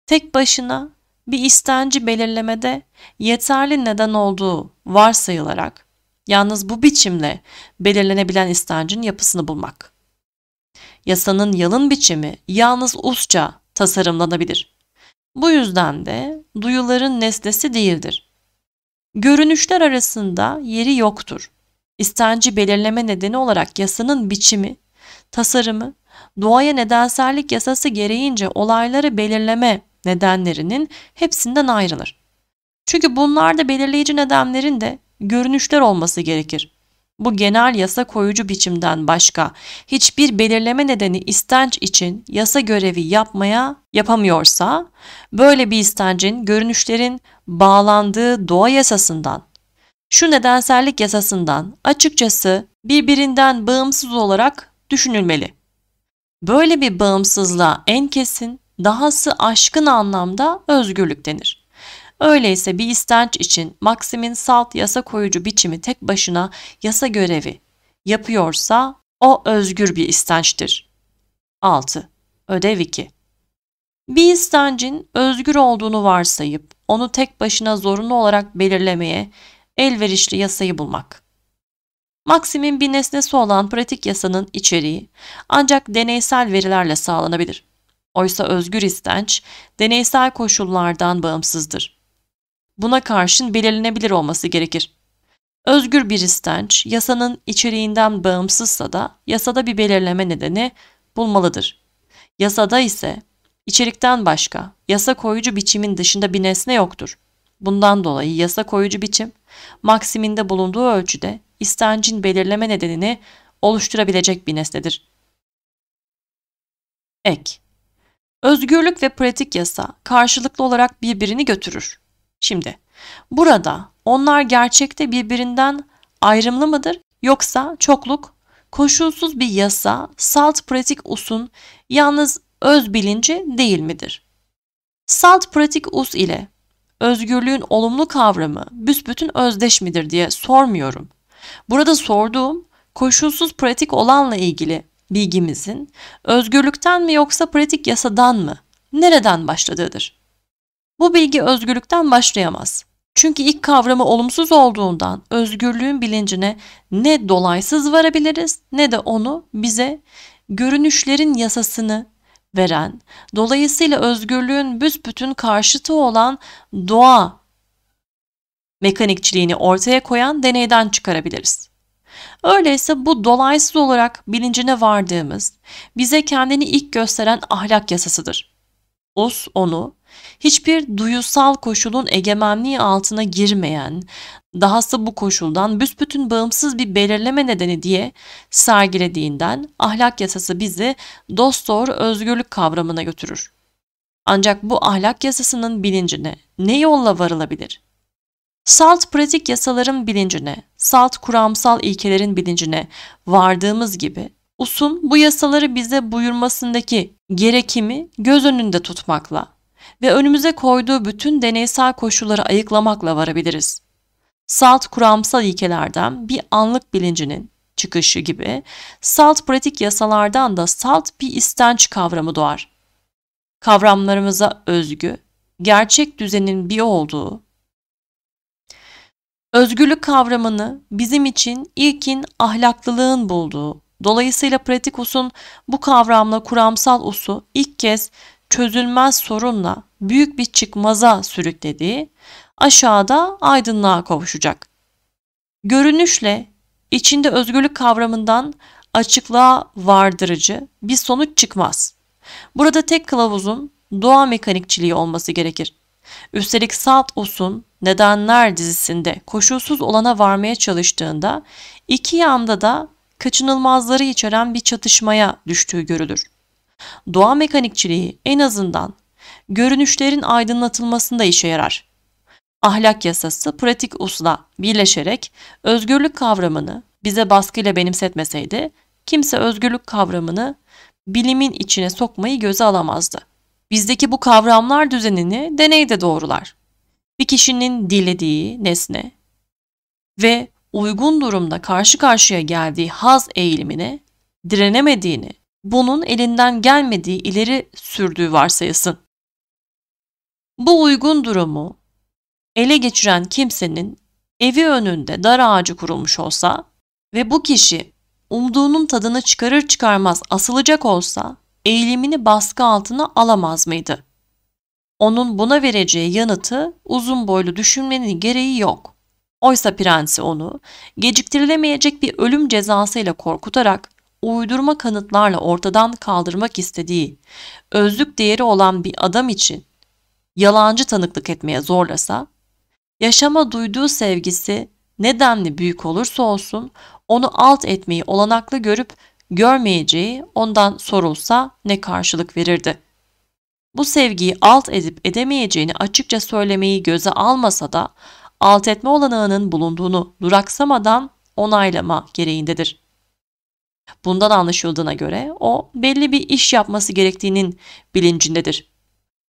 tek başına bir istenci belirlemede yeterli neden olduğu varsayılarak yalnız bu biçimle belirlenebilen istencin yapısını bulmak. Yasanın yalın biçimi yalnız usça tasarımlanabilir. Bu yüzden de duyuların nesnesi değildir. Görünüşler arasında yeri yoktur. İstenci belirleme nedeni olarak yasanın biçimi, tasarımı, doğaya nedensellik yasası gereğince olayları belirleme nedenlerinin hepsinden ayrılır. Çünkü bunlarda belirleyici nedenlerin de görünüşler olması gerekir. Bu genel yasa koyucu biçimden başka hiçbir belirleme nedeni istenç için yasa görevi yapmaya yapamıyorsa, böyle bir istencin görünüşlerin bağlandığı doğa yasasından, şu nedensellik yasasından açıkçası birbirinden bağımsız olarak düşünülmeli. Böyle bir bağımsızlığa en kesin, dahası aşkın anlamda özgürlük denir. Öyleyse bir istenç için Maksim'in salt yasa koyucu biçimi tek başına yasa görevi yapıyorsa o özgür bir istençtir. 6. Ödev 2 Bir istencin özgür olduğunu varsayıp onu tek başına zorunlu olarak belirlemeye elverişli yasayı bulmak. Maksim'in bir nesnesi olan pratik yasanın içeriği ancak deneysel verilerle sağlanabilir. Oysa özgür istenç deneysel koşullardan bağımsızdır buna karşın belirlenebilir olması gerekir. Özgür bir istenç yasanın içeriğinden bağımsızsa da yasada bir belirleme nedeni bulmalıdır. Yasada ise içerikten başka yasa koyucu biçimin dışında bir nesne yoktur. Bundan dolayı yasa koyucu biçim maksiminde bulunduğu ölçüde istencin belirleme nedenini oluşturabilecek bir nesnedir. Ek Özgürlük ve pratik yasa karşılıklı olarak birbirini götürür. Şimdi burada onlar gerçekte birbirinden ayrımlı mıdır yoksa çokluk koşulsuz bir yasa, salt pratik usun yalnız öz bilinci değil midir? Salt pratik us ile özgürlüğün olumlu kavramı büsbütün özdeş midir diye sormuyorum. Burada sorduğum koşulsuz pratik olanla ilgili bilgimizin özgürlükten mi yoksa pratik yasadan mı, nereden başladığıdır. Bu bilgi özgürlükten başlayamaz. Çünkü ilk kavramı olumsuz olduğundan özgürlüğün bilincine ne dolaysız varabiliriz ne de onu bize görünüşlerin yasasını veren, dolayısıyla özgürlüğün büsbütün karşıtı olan doğa mekanikçiliğini ortaya koyan deneyden çıkarabiliriz. Öyleyse bu dolaysız olarak bilincine vardığımız, bize kendini ilk gösteren ahlak yasasıdır. Us onu hiçbir duyusal koşulun egemenliği altına girmeyen, dahası bu koşuldan büsbütün bağımsız bir belirleme nedeni diye sergilediğinden ahlak yasası bizi dost doğru özgürlük kavramına götürür. Ancak bu ahlak yasasının bilincine ne yolla varılabilir? Salt pratik yasaların bilincine, salt kuramsal ilkelerin bilincine vardığımız gibi Usun bu yasaları bize buyurmasındaki gerekimi göz önünde tutmakla, ve önümüze koyduğu bütün deneysel koşulları ayıklamakla varabiliriz. Salt kuramsal ilkelerden bir anlık bilincinin çıkışı gibi salt pratik yasalardan da salt bir istenç kavramı doğar. Kavramlarımıza özgü, gerçek düzenin bir olduğu, özgürlük kavramını bizim için ilkin ahlaklılığın bulduğu, dolayısıyla pratik usun bu kavramla kuramsal usu ilk kez çözülmez sorunla büyük bir çıkmaza sürüklediği aşağıda aydınlığa kavuşacak. Görünüşle içinde özgürlük kavramından açıklığa vardırıcı bir sonuç çıkmaz. Burada tek kılavuzun doğa mekanikçiliği olması gerekir. Üstelik Salt Us'un Nedenler dizisinde koşulsuz olana varmaya çalıştığında iki yanda da kaçınılmazları içeren bir çatışmaya düştüğü görülür. Doğa mekanikçiliği en azından görünüşlerin aydınlatılmasında işe yarar. Ahlak yasası pratik usla birleşerek özgürlük kavramını bize baskıyla benimsetmeseydi kimse özgürlük kavramını bilimin içine sokmayı göze alamazdı. Bizdeki bu kavramlar düzenini deneyde doğrular. Bir kişinin dilediği nesne ve uygun durumda karşı karşıya geldiği haz eğilimine direnemediğini bunun elinden gelmediği ileri sürdüğü varsayısın. Bu uygun durumu ele geçiren kimsenin evi önünde dar ağacı kurulmuş olsa ve bu kişi umduğunun tadını çıkarır çıkarmaz asılacak olsa eğilimini baskı altına alamaz mıydı? Onun buna vereceği yanıtı uzun boylu düşünmenin gereği yok. Oysa prensi onu geciktirilemeyecek bir ölüm cezasıyla korkutarak uydurma kanıtlarla ortadan kaldırmak istediği özlük değeri olan bir adam için yalancı tanıklık etmeye zorlasa, yaşama duyduğu sevgisi nedenli büyük olursa olsun onu alt etmeyi olanaklı görüp görmeyeceği ondan sorulsa ne karşılık verirdi. Bu sevgiyi alt edip edemeyeceğini açıkça söylemeyi göze almasa da alt etme olanağının bulunduğunu duraksamadan onaylama gereğindedir. Bundan anlaşıldığına göre o belli bir iş yapması gerektiğinin bilincindedir.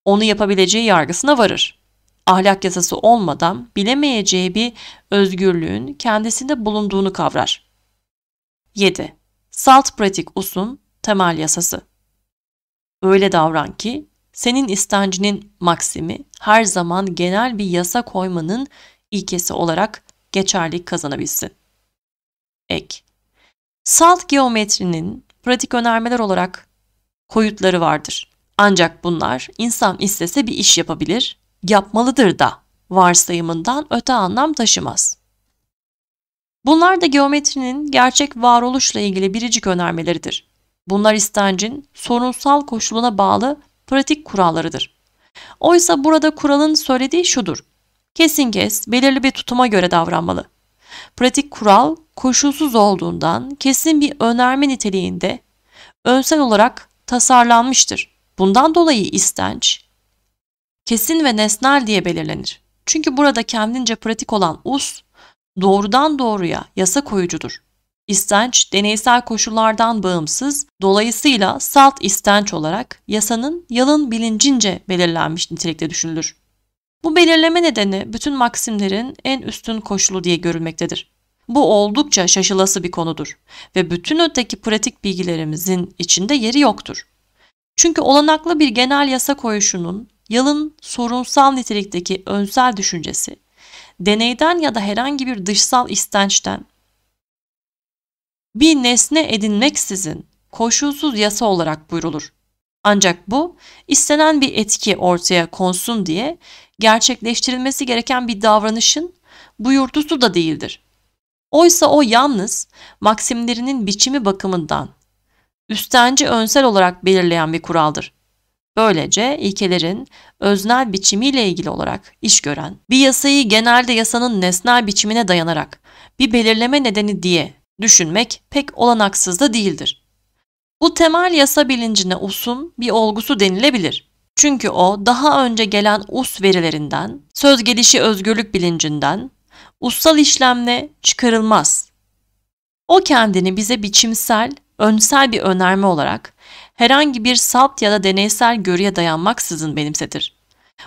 Onu yapabileceği yargısına varır. Ahlak yasası olmadan bilemeyeceği bir özgürlüğün kendisinde bulunduğunu kavrar. 7. Salt pratik usun temel yasası. Öyle davran ki senin istencinin maksimi her zaman genel bir yasa koymanın ilkesi olarak geçerlik kazanabilsin. Ek Salt geometrinin pratik önermeler olarak koyutları vardır. Ancak bunlar insan istese bir iş yapabilir, yapmalıdır da varsayımından öte anlam taşımaz. Bunlar da geometrinin gerçek varoluşla ilgili biricik önermeleridir. Bunlar istencin sorunsal koşuluna bağlı pratik kurallarıdır. Oysa burada kuralın söylediği şudur. Kesin kes, belirli bir tutuma göre davranmalı pratik kural koşulsuz olduğundan kesin bir önerme niteliğinde önsel olarak tasarlanmıştır. Bundan dolayı istenç kesin ve nesnel diye belirlenir. Çünkü burada kendince pratik olan us doğrudan doğruya yasa koyucudur. İstenç deneysel koşullardan bağımsız, dolayısıyla salt istenç olarak yasanın yalın bilincince belirlenmiş nitelikte düşünülür. Bu belirleme nedeni bütün maksimlerin en üstün koşulu diye görülmektedir. Bu oldukça şaşılası bir konudur ve bütün öteki pratik bilgilerimizin içinde yeri yoktur. Çünkü olanaklı bir genel yasa koyuşunun yalın sorunsal nitelikteki önsel düşüncesi, deneyden ya da herhangi bir dışsal istençten bir nesne edinmeksizin koşulsuz yasa olarak buyrulur. Ancak bu istenen bir etki ortaya konsun diye gerçekleştirilmesi gereken bir davranışın buyurtusu da değildir. Oysa o yalnız maksimlerinin biçimi bakımından üstenci önsel olarak belirleyen bir kuraldır. Böylece ilkelerin öznel biçimiyle ilgili olarak iş gören, bir yasayı genelde yasanın nesnel biçimine dayanarak bir belirleme nedeni diye düşünmek pek olanaksız da değildir. Bu temel yasa bilincine usun bir olgusu denilebilir. Çünkü o daha önce gelen us verilerinden, söz gelişi özgürlük bilincinden, ussal işlemle çıkarılmaz. O kendini bize biçimsel, önsel bir önerme olarak herhangi bir salt ya da deneysel görüye dayanmaksızın benimsetir.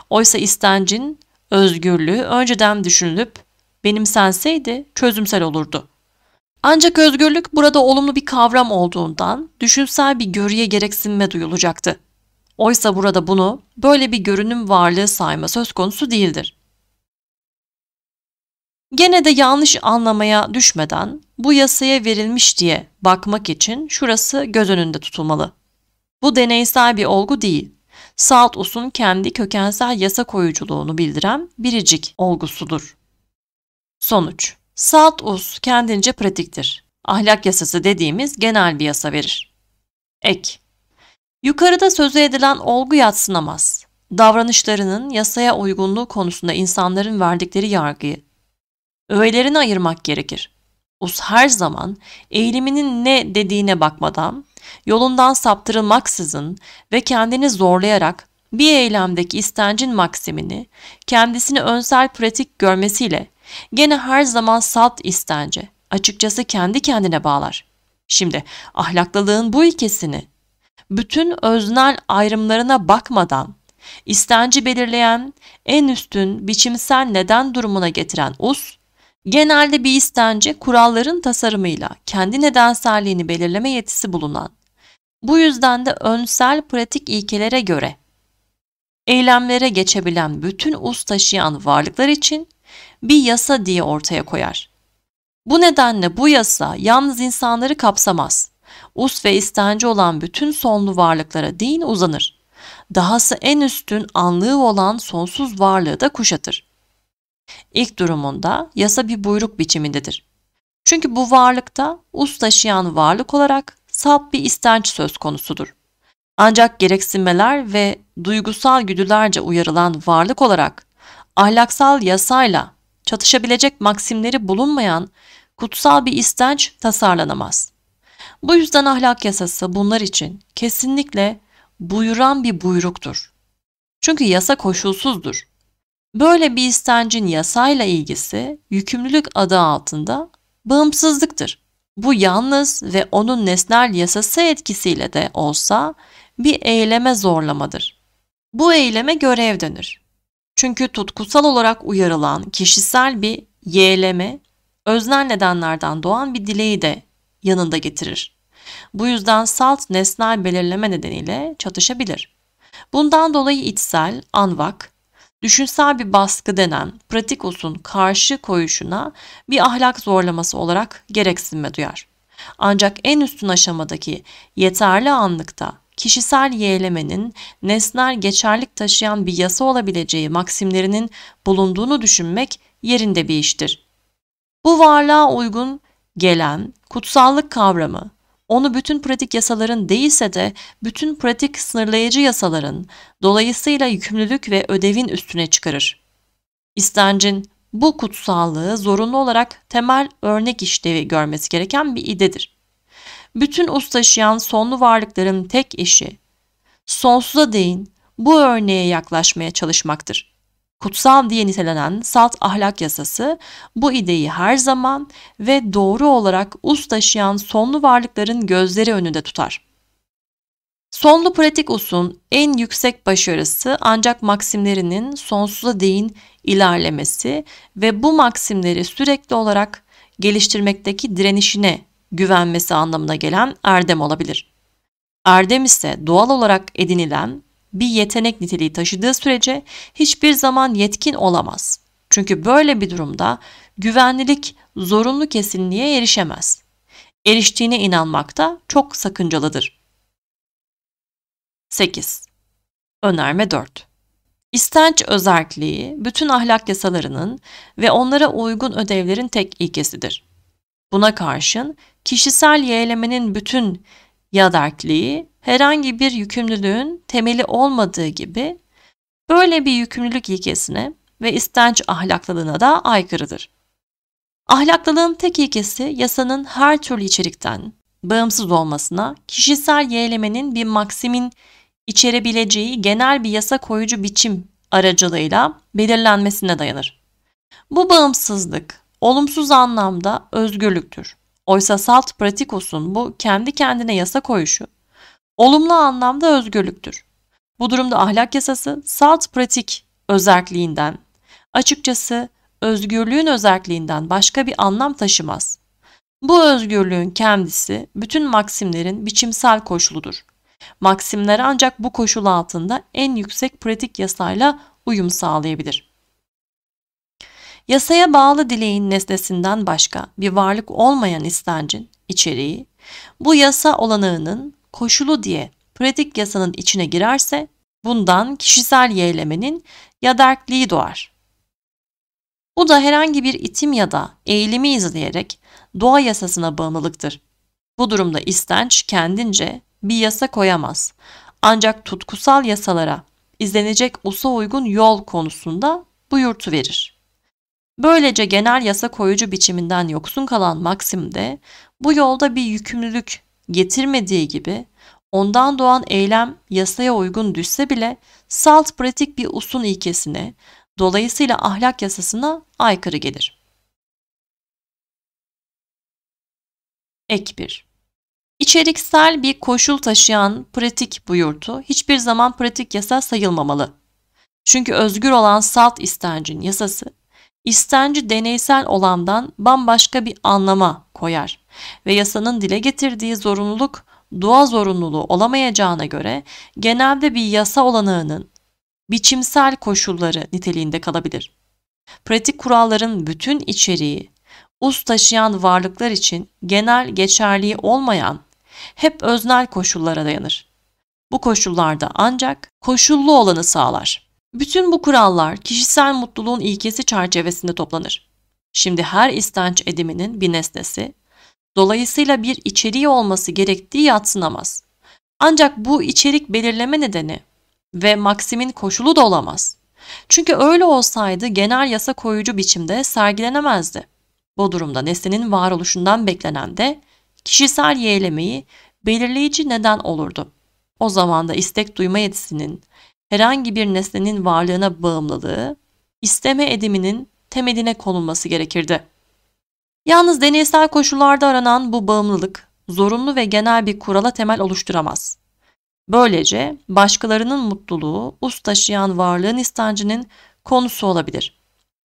Oysa istencin özgürlüğü önceden düşünülüp benimsenseydi çözümsel olurdu. Ancak özgürlük burada olumlu bir kavram olduğundan düşünsel bir görüye gereksinme duyulacaktı. Oysa burada bunu böyle bir görünüm varlığı sayma söz konusu değildir. Gene de yanlış anlamaya düşmeden bu yasaya verilmiş diye bakmak için şurası göz önünde tutulmalı. Bu deneysel bir olgu değil. Saltus'un kendi kökensel yasa koyuculuğunu bildiren biricik olgusudur. Sonuç Saltus kendince pratiktir. Ahlak yasası dediğimiz genel bir yasa verir. Ek Yukarıda sözü edilen olgu yatsınamaz. Davranışlarının yasaya uygunluğu konusunda insanların verdikleri yargıyı. Öğelerini ayırmak gerekir. Us her zaman eğiliminin ne dediğine bakmadan, yolundan saptırılmaksızın ve kendini zorlayarak bir eylemdeki istencin maksimini kendisini önsel pratik görmesiyle gene her zaman salt istence, açıkçası kendi kendine bağlar. Şimdi ahlaklılığın bu ilkesini bütün öznel ayrımlarına bakmadan istenci belirleyen, en üstün biçimsel neden durumuna getiren us, genelde bir istenci kuralların tasarımıyla kendi nedenselliğini belirleme yetisi bulunan, bu yüzden de önsel pratik ilkelere göre eylemlere geçebilen bütün us taşıyan varlıklar için bir yasa diye ortaya koyar. Bu nedenle bu yasa yalnız insanları kapsamaz us ve istenci olan bütün sonlu varlıklara din uzanır. Dahası en üstün anlığı olan sonsuz varlığı da kuşatır. İlk durumunda yasa bir buyruk biçimindedir. Çünkü bu varlıkta us taşıyan varlık olarak sap bir istenç söz konusudur. Ancak gereksinmeler ve duygusal güdülerce uyarılan varlık olarak ahlaksal yasayla çatışabilecek maksimleri bulunmayan kutsal bir istenç tasarlanamaz. Bu yüzden ahlak yasası bunlar için kesinlikle buyuran bir buyruktur. Çünkü yasa koşulsuzdur. Böyle bir istencin yasayla ilgisi yükümlülük adı altında bağımsızlıktır. Bu yalnız ve onun nesnel yasası etkisiyle de olsa bir eyleme zorlamadır. Bu eyleme görev denir. Çünkü tutkusal olarak uyarılan kişisel bir yeğleme, öznel nedenlerden doğan bir dileği de yanında getirir. Bu yüzden salt nesnel belirleme nedeniyle çatışabilir. Bundan dolayı içsel, anvak, düşünsel bir baskı denen pratikosun karşı koyuşuna bir ahlak zorlaması olarak gereksinme duyar. Ancak en üstün aşamadaki yeterli anlıkta kişisel yeğlemenin nesnel geçerlik taşıyan bir yasa olabileceği maksimlerinin bulunduğunu düşünmek yerinde bir iştir. Bu varlığa uygun gelen Kutsallık kavramı, onu bütün pratik yasaların değilse de bütün pratik sınırlayıcı yasaların, dolayısıyla yükümlülük ve ödevin üstüne çıkarır. İstencin bu kutsallığı zorunlu olarak temel örnek işlevi görmesi gereken bir idedir. Bütün ustaşıyan sonlu varlıkların tek işi, sonsuza değin bu örneğe yaklaşmaya çalışmaktır kutsal diye nitelenen salt ahlak yasası bu ideyi her zaman ve doğru olarak us taşıyan sonlu varlıkların gözleri önünde tutar. Sonlu pratik usun en yüksek başarısı ancak maksimlerinin sonsuza değin ilerlemesi ve bu maksimleri sürekli olarak geliştirmekteki direnişine güvenmesi anlamına gelen erdem olabilir. Erdem ise doğal olarak edinilen bir yetenek niteliği taşıdığı sürece hiçbir zaman yetkin olamaz. Çünkü böyle bir durumda güvenlilik zorunlu kesinliğe erişemez. Eriştiğine inanmak da çok sakıncalıdır. 8. Önerme 4. İstenç özelliği bütün ahlak yasalarının ve onlara uygun ödevlerin tek ilkesidir. Buna karşın kişisel yeğlemenin bütün yaderkliği herhangi bir yükümlülüğün temeli olmadığı gibi böyle bir yükümlülük ilkesine ve istenç ahlaklılığına da aykırıdır. Ahlaklılığın tek ilkesi yasanın her türlü içerikten bağımsız olmasına, kişisel yeğlemenin bir maksimin içerebileceği genel bir yasa koyucu biçim aracılığıyla belirlenmesine dayanır. Bu bağımsızlık olumsuz anlamda özgürlüktür. Oysa salt pratikosun bu kendi kendine yasa koyuşu olumlu anlamda özgürlüktür. Bu durumda ahlak yasası salt pratik özerkliğinden, açıkçası özgürlüğün özerkliğinden başka bir anlam taşımaz. Bu özgürlüğün kendisi bütün maksimlerin biçimsel koşuludur. Maksimler ancak bu koşul altında en yüksek pratik yasayla uyum sağlayabilir. Yasaya bağlı dileğin nesnesinden başka bir varlık olmayan istencin içeriği, bu yasa olanağının koşulu diye pratik yasanın içine girerse bundan kişisel yeğlemenin yaderkliği doğar. Bu da herhangi bir itim ya da eğilimi izleyerek doğa yasasına bağımlılıktır. Bu durumda istenç kendince bir yasa koyamaz. Ancak tutkusal yasalara izlenecek usa uygun yol konusunda buyurtu verir. Böylece genel yasa koyucu biçiminden yoksun kalan maksim de bu yolda bir yükümlülük getirmediği gibi ondan doğan eylem yasaya uygun düşse bile salt pratik bir usun ilkesine, dolayısıyla ahlak yasasına aykırı gelir. Ek 1. İçeriksel bir koşul taşıyan pratik buyurtu hiçbir zaman pratik yasa sayılmamalı. Çünkü özgür olan salt istencin yasası, istenci deneysel olandan bambaşka bir anlama koyar ve yasanın dile getirdiği zorunluluk dua zorunluluğu olamayacağına göre genelde bir yasa olanağının biçimsel koşulları niteliğinde kalabilir. Pratik kuralların bütün içeriği, us taşıyan varlıklar için genel geçerliği olmayan hep öznel koşullara dayanır. Bu koşullarda ancak koşullu olanı sağlar. Bütün bu kurallar kişisel mutluluğun ilkesi çerçevesinde toplanır. Şimdi her istenç ediminin bir nesnesi Dolayısıyla bir içeriği olması gerektiği yatsınamaz. Ancak bu içerik belirleme nedeni ve maksimin koşulu da olamaz. Çünkü öyle olsaydı genel yasa koyucu biçimde sergilenemezdi. Bu durumda nesnenin varoluşundan beklenen de kişisel yeğlemeyi belirleyici neden olurdu. O zaman da istek duyma yetisinin herhangi bir nesnenin varlığına bağımlılığı, isteme ediminin temeline konulması gerekirdi. Yalnız deneysel koşullarda aranan bu bağımlılık zorunlu ve genel bir kurala temel oluşturamaz. Böylece başkalarının mutluluğu ust taşıyan varlığın istancının konusu olabilir.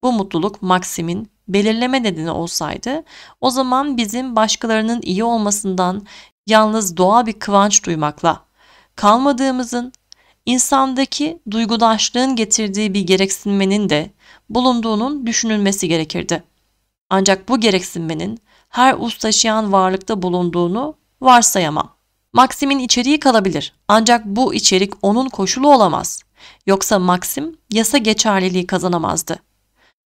Bu mutluluk Maksim'in belirleme nedeni olsaydı o zaman bizim başkalarının iyi olmasından yalnız doğal bir kıvanç duymakla kalmadığımızın insandaki duygudaşlığın getirdiği bir gereksinmenin de bulunduğunun düşünülmesi gerekirdi. Ancak bu gereksinmenin her uz varlıkta bulunduğunu varsayamam. Maksimin içeriği kalabilir ancak bu içerik onun koşulu olamaz. Yoksa maksim yasa geçerliliği kazanamazdı.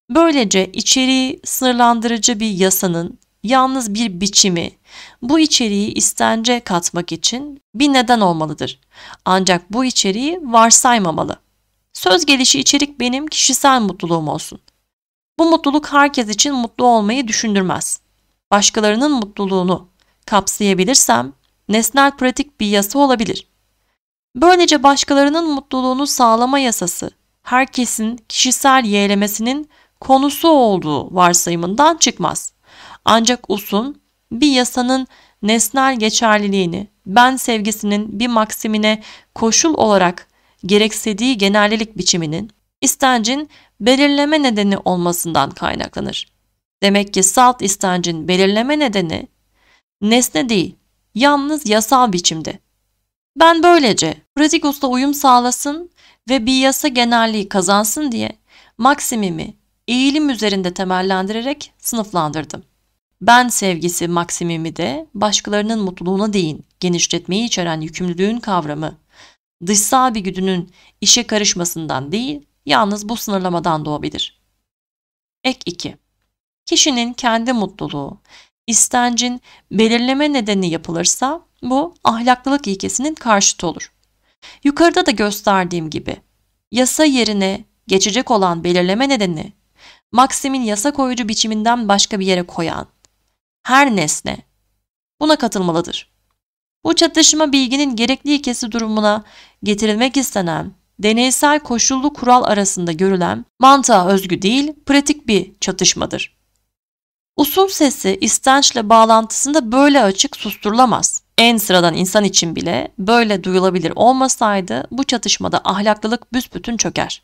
Böylece içeriği sınırlandırıcı bir yasanın yalnız bir biçimi, bu içeriği istence katmak için bir neden olmalıdır. Ancak bu içeriği varsaymamalı. Söz gelişi içerik benim kişisel mutluluğum olsun. Bu mutluluk herkes için mutlu olmayı düşündürmez. Başkalarının mutluluğunu kapsayabilirsem nesnel pratik bir yasa olabilir. Böylece başkalarının mutluluğunu sağlama yasası herkesin kişisel yeğlemesinin konusu olduğu varsayımından çıkmaz. Ancak usun bir yasanın nesnel geçerliliğini ben sevgisinin bir maksimine koşul olarak gereksediği genellilik biçiminin istencin belirleme nedeni olmasından kaynaklanır. Demek ki salt istencin belirleme nedeni nesne değil, yalnız yasal biçimde. Ben böylece pratikusla uyum sağlasın ve bir yasa genelliği kazansın diye maksimimi eğilim üzerinde temellendirerek sınıflandırdım. Ben sevgisi maksimimi de başkalarının mutluluğuna değin genişletmeyi içeren yükümlülüğün kavramı dışsal bir güdünün işe karışmasından değil, yalnız bu sınırlamadan doğabilir. Ek 2. Kişinin kendi mutluluğu, istencin belirleme nedeni yapılırsa bu ahlaklılık ilkesinin karşıtı olur. Yukarıda da gösterdiğim gibi yasa yerine geçecek olan belirleme nedeni Maksim'in yasa koyucu biçiminden başka bir yere koyan her nesne buna katılmalıdır. Bu çatışma bilginin gerekli ilkesi durumuna getirilmek istenen deneysel koşullu kural arasında görülen mantığa özgü değil, pratik bir çatışmadır. Usul sesi istençle bağlantısında böyle açık susturulamaz. En sıradan insan için bile böyle duyulabilir olmasaydı bu çatışmada ahlaklılık büsbütün çöker.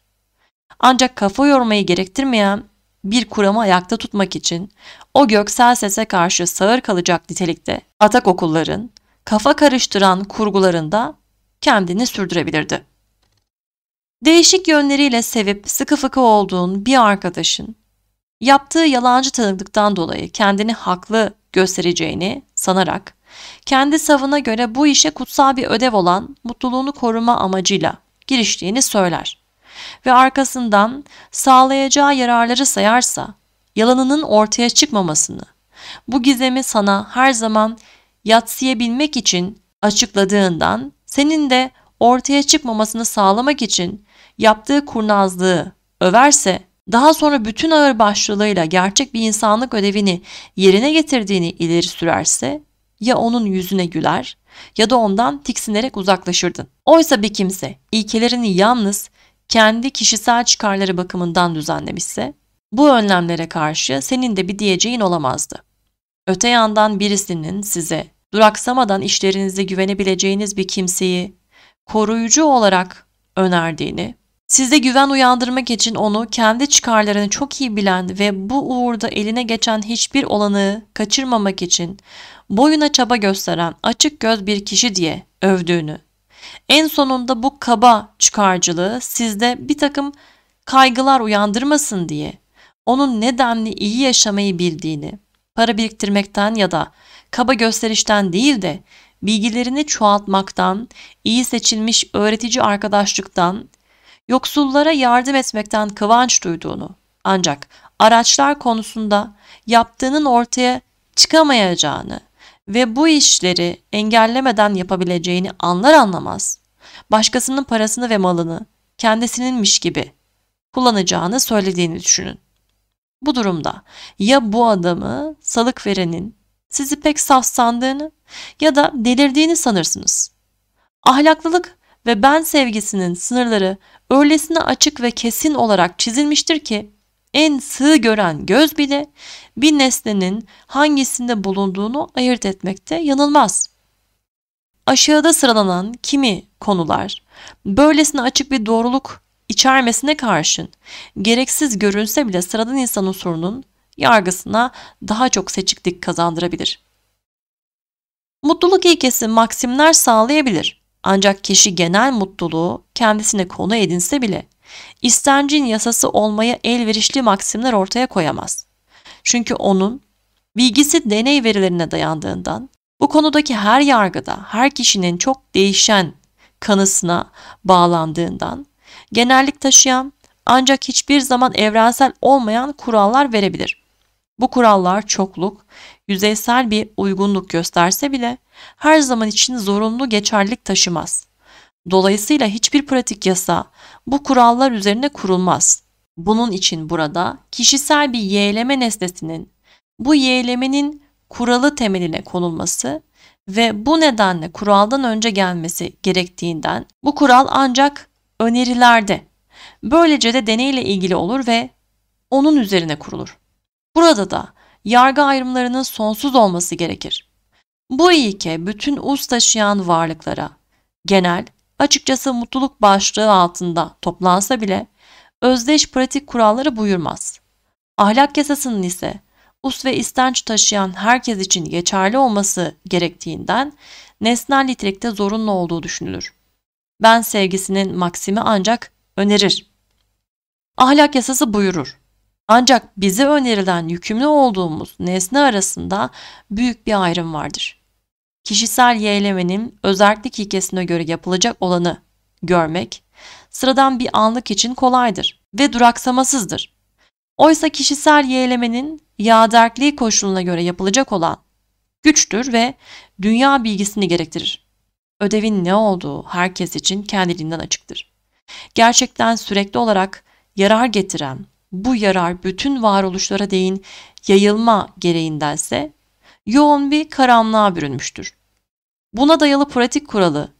Ancak kafa yormayı gerektirmeyen bir kuramı ayakta tutmak için o göksel sese karşı sağır kalacak nitelikte atak okulların, kafa karıştıran kurgularında kendini sürdürebilirdi. Değişik yönleriyle sevip sıkı fıkı olduğun bir arkadaşın yaptığı yalancı tanıklıktan dolayı kendini haklı göstereceğini sanarak kendi savına göre bu işe kutsal bir ödev olan mutluluğunu koruma amacıyla giriştiğini söyler ve arkasından sağlayacağı yararları sayarsa yalanının ortaya çıkmamasını, bu gizemi sana her zaman yatsıyabilmek için açıkladığından senin de ortaya çıkmamasını sağlamak için yaptığı kurnazlığı överse daha sonra bütün ağır başlılığıyla gerçek bir insanlık ödevini yerine getirdiğini ileri sürerse ya onun yüzüne güler ya da ondan tiksinerek uzaklaşırdın. Oysa bir kimse ilkelerini yalnız kendi kişisel çıkarları bakımından düzenlemişse bu önlemlere karşı senin de bir diyeceğin olamazdı. Öte yandan birisinin size duraksamadan işlerinize güvenebileceğiniz bir kimseyi koruyucu olarak önerdiğini Sizde güven uyandırmak için onu kendi çıkarlarını çok iyi bilen ve bu uğurda eline geçen hiçbir olanı kaçırmamak için boyuna çaba gösteren açık göz bir kişi diye övdüğünü. En sonunda bu kaba çıkarcılığı sizde bir takım kaygılar uyandırmasın diye onun nedenli iyi yaşamayı bildiğini, para biriktirmekten ya da kaba gösterişten değil de bilgilerini çoğaltmaktan, iyi seçilmiş öğretici arkadaşlıktan, yoksullara yardım etmekten kıvanç duyduğunu ancak araçlar konusunda yaptığının ortaya çıkamayacağını ve bu işleri engellemeden yapabileceğini anlar anlamaz başkasının parasını ve malını kendisininmiş gibi kullanacağını söylediğini düşünün. Bu durumda ya bu adamı salık verenin sizi pek saf sandığını ya da delirdiğini sanırsınız. Ahlaklılık ve ben sevgisinin sınırları öylesine açık ve kesin olarak çizilmiştir ki en sığ gören göz bile bir nesnenin hangisinde bulunduğunu ayırt etmekte yanılmaz. Aşağıda sıralanan kimi konular böylesine açık bir doğruluk içermesine karşın gereksiz görünse bile sıradan insan unsurunun yargısına daha çok seçiklik kazandırabilir. Mutluluk ilkesi maksimler sağlayabilir. Ancak kişi genel mutluluğu kendisine konu edinse bile istencin yasası olmaya elverişli maksimler ortaya koyamaz. Çünkü onun bilgisi deney verilerine dayandığından bu konudaki her yargıda her kişinin çok değişen kanısına bağlandığından genellik taşıyan ancak hiçbir zaman evrensel olmayan kurallar verebilir. Bu kurallar çokluk yüzeysel bir uygunluk gösterse bile her zaman için zorunlu geçerlilik taşımaz. Dolayısıyla hiçbir pratik yasa bu kurallar üzerine kurulmaz. Bunun için burada kişisel bir yeğleme nesnesinin bu yeğlemenin kuralı temeline konulması ve bu nedenle kuraldan önce gelmesi gerektiğinden bu kural ancak önerilerde böylece de deneyle ilgili olur ve onun üzerine kurulur. Burada da yargı ayrımlarının sonsuz olması gerekir. Bu ilke bütün us taşıyan varlıklara, genel, açıkçası mutluluk başlığı altında toplansa bile özdeş pratik kuralları buyurmaz. Ahlak yasasının ise us ve istenç taşıyan herkes için geçerli olması gerektiğinden nesnel nitelikte zorunlu olduğu düşünülür. Ben sevgisinin maksimi ancak önerir. Ahlak yasası buyurur. Ancak bize önerilen yükümlü olduğumuz nesne arasında büyük bir ayrım vardır. Kişisel yeğlemenin özellik ilkesine göre yapılacak olanı görmek sıradan bir anlık için kolaydır ve duraksamasızdır. Oysa kişisel yeğlemenin yağderkliği koşuluna göre yapılacak olan güçtür ve dünya bilgisini gerektirir. Ödevin ne olduğu herkes için kendiliğinden açıktır. Gerçekten sürekli olarak yarar getiren bu yarar bütün varoluşlara değin yayılma gereğindense yoğun bir karanlığa bürünmüştür. Buna dayalı pratik kuralı,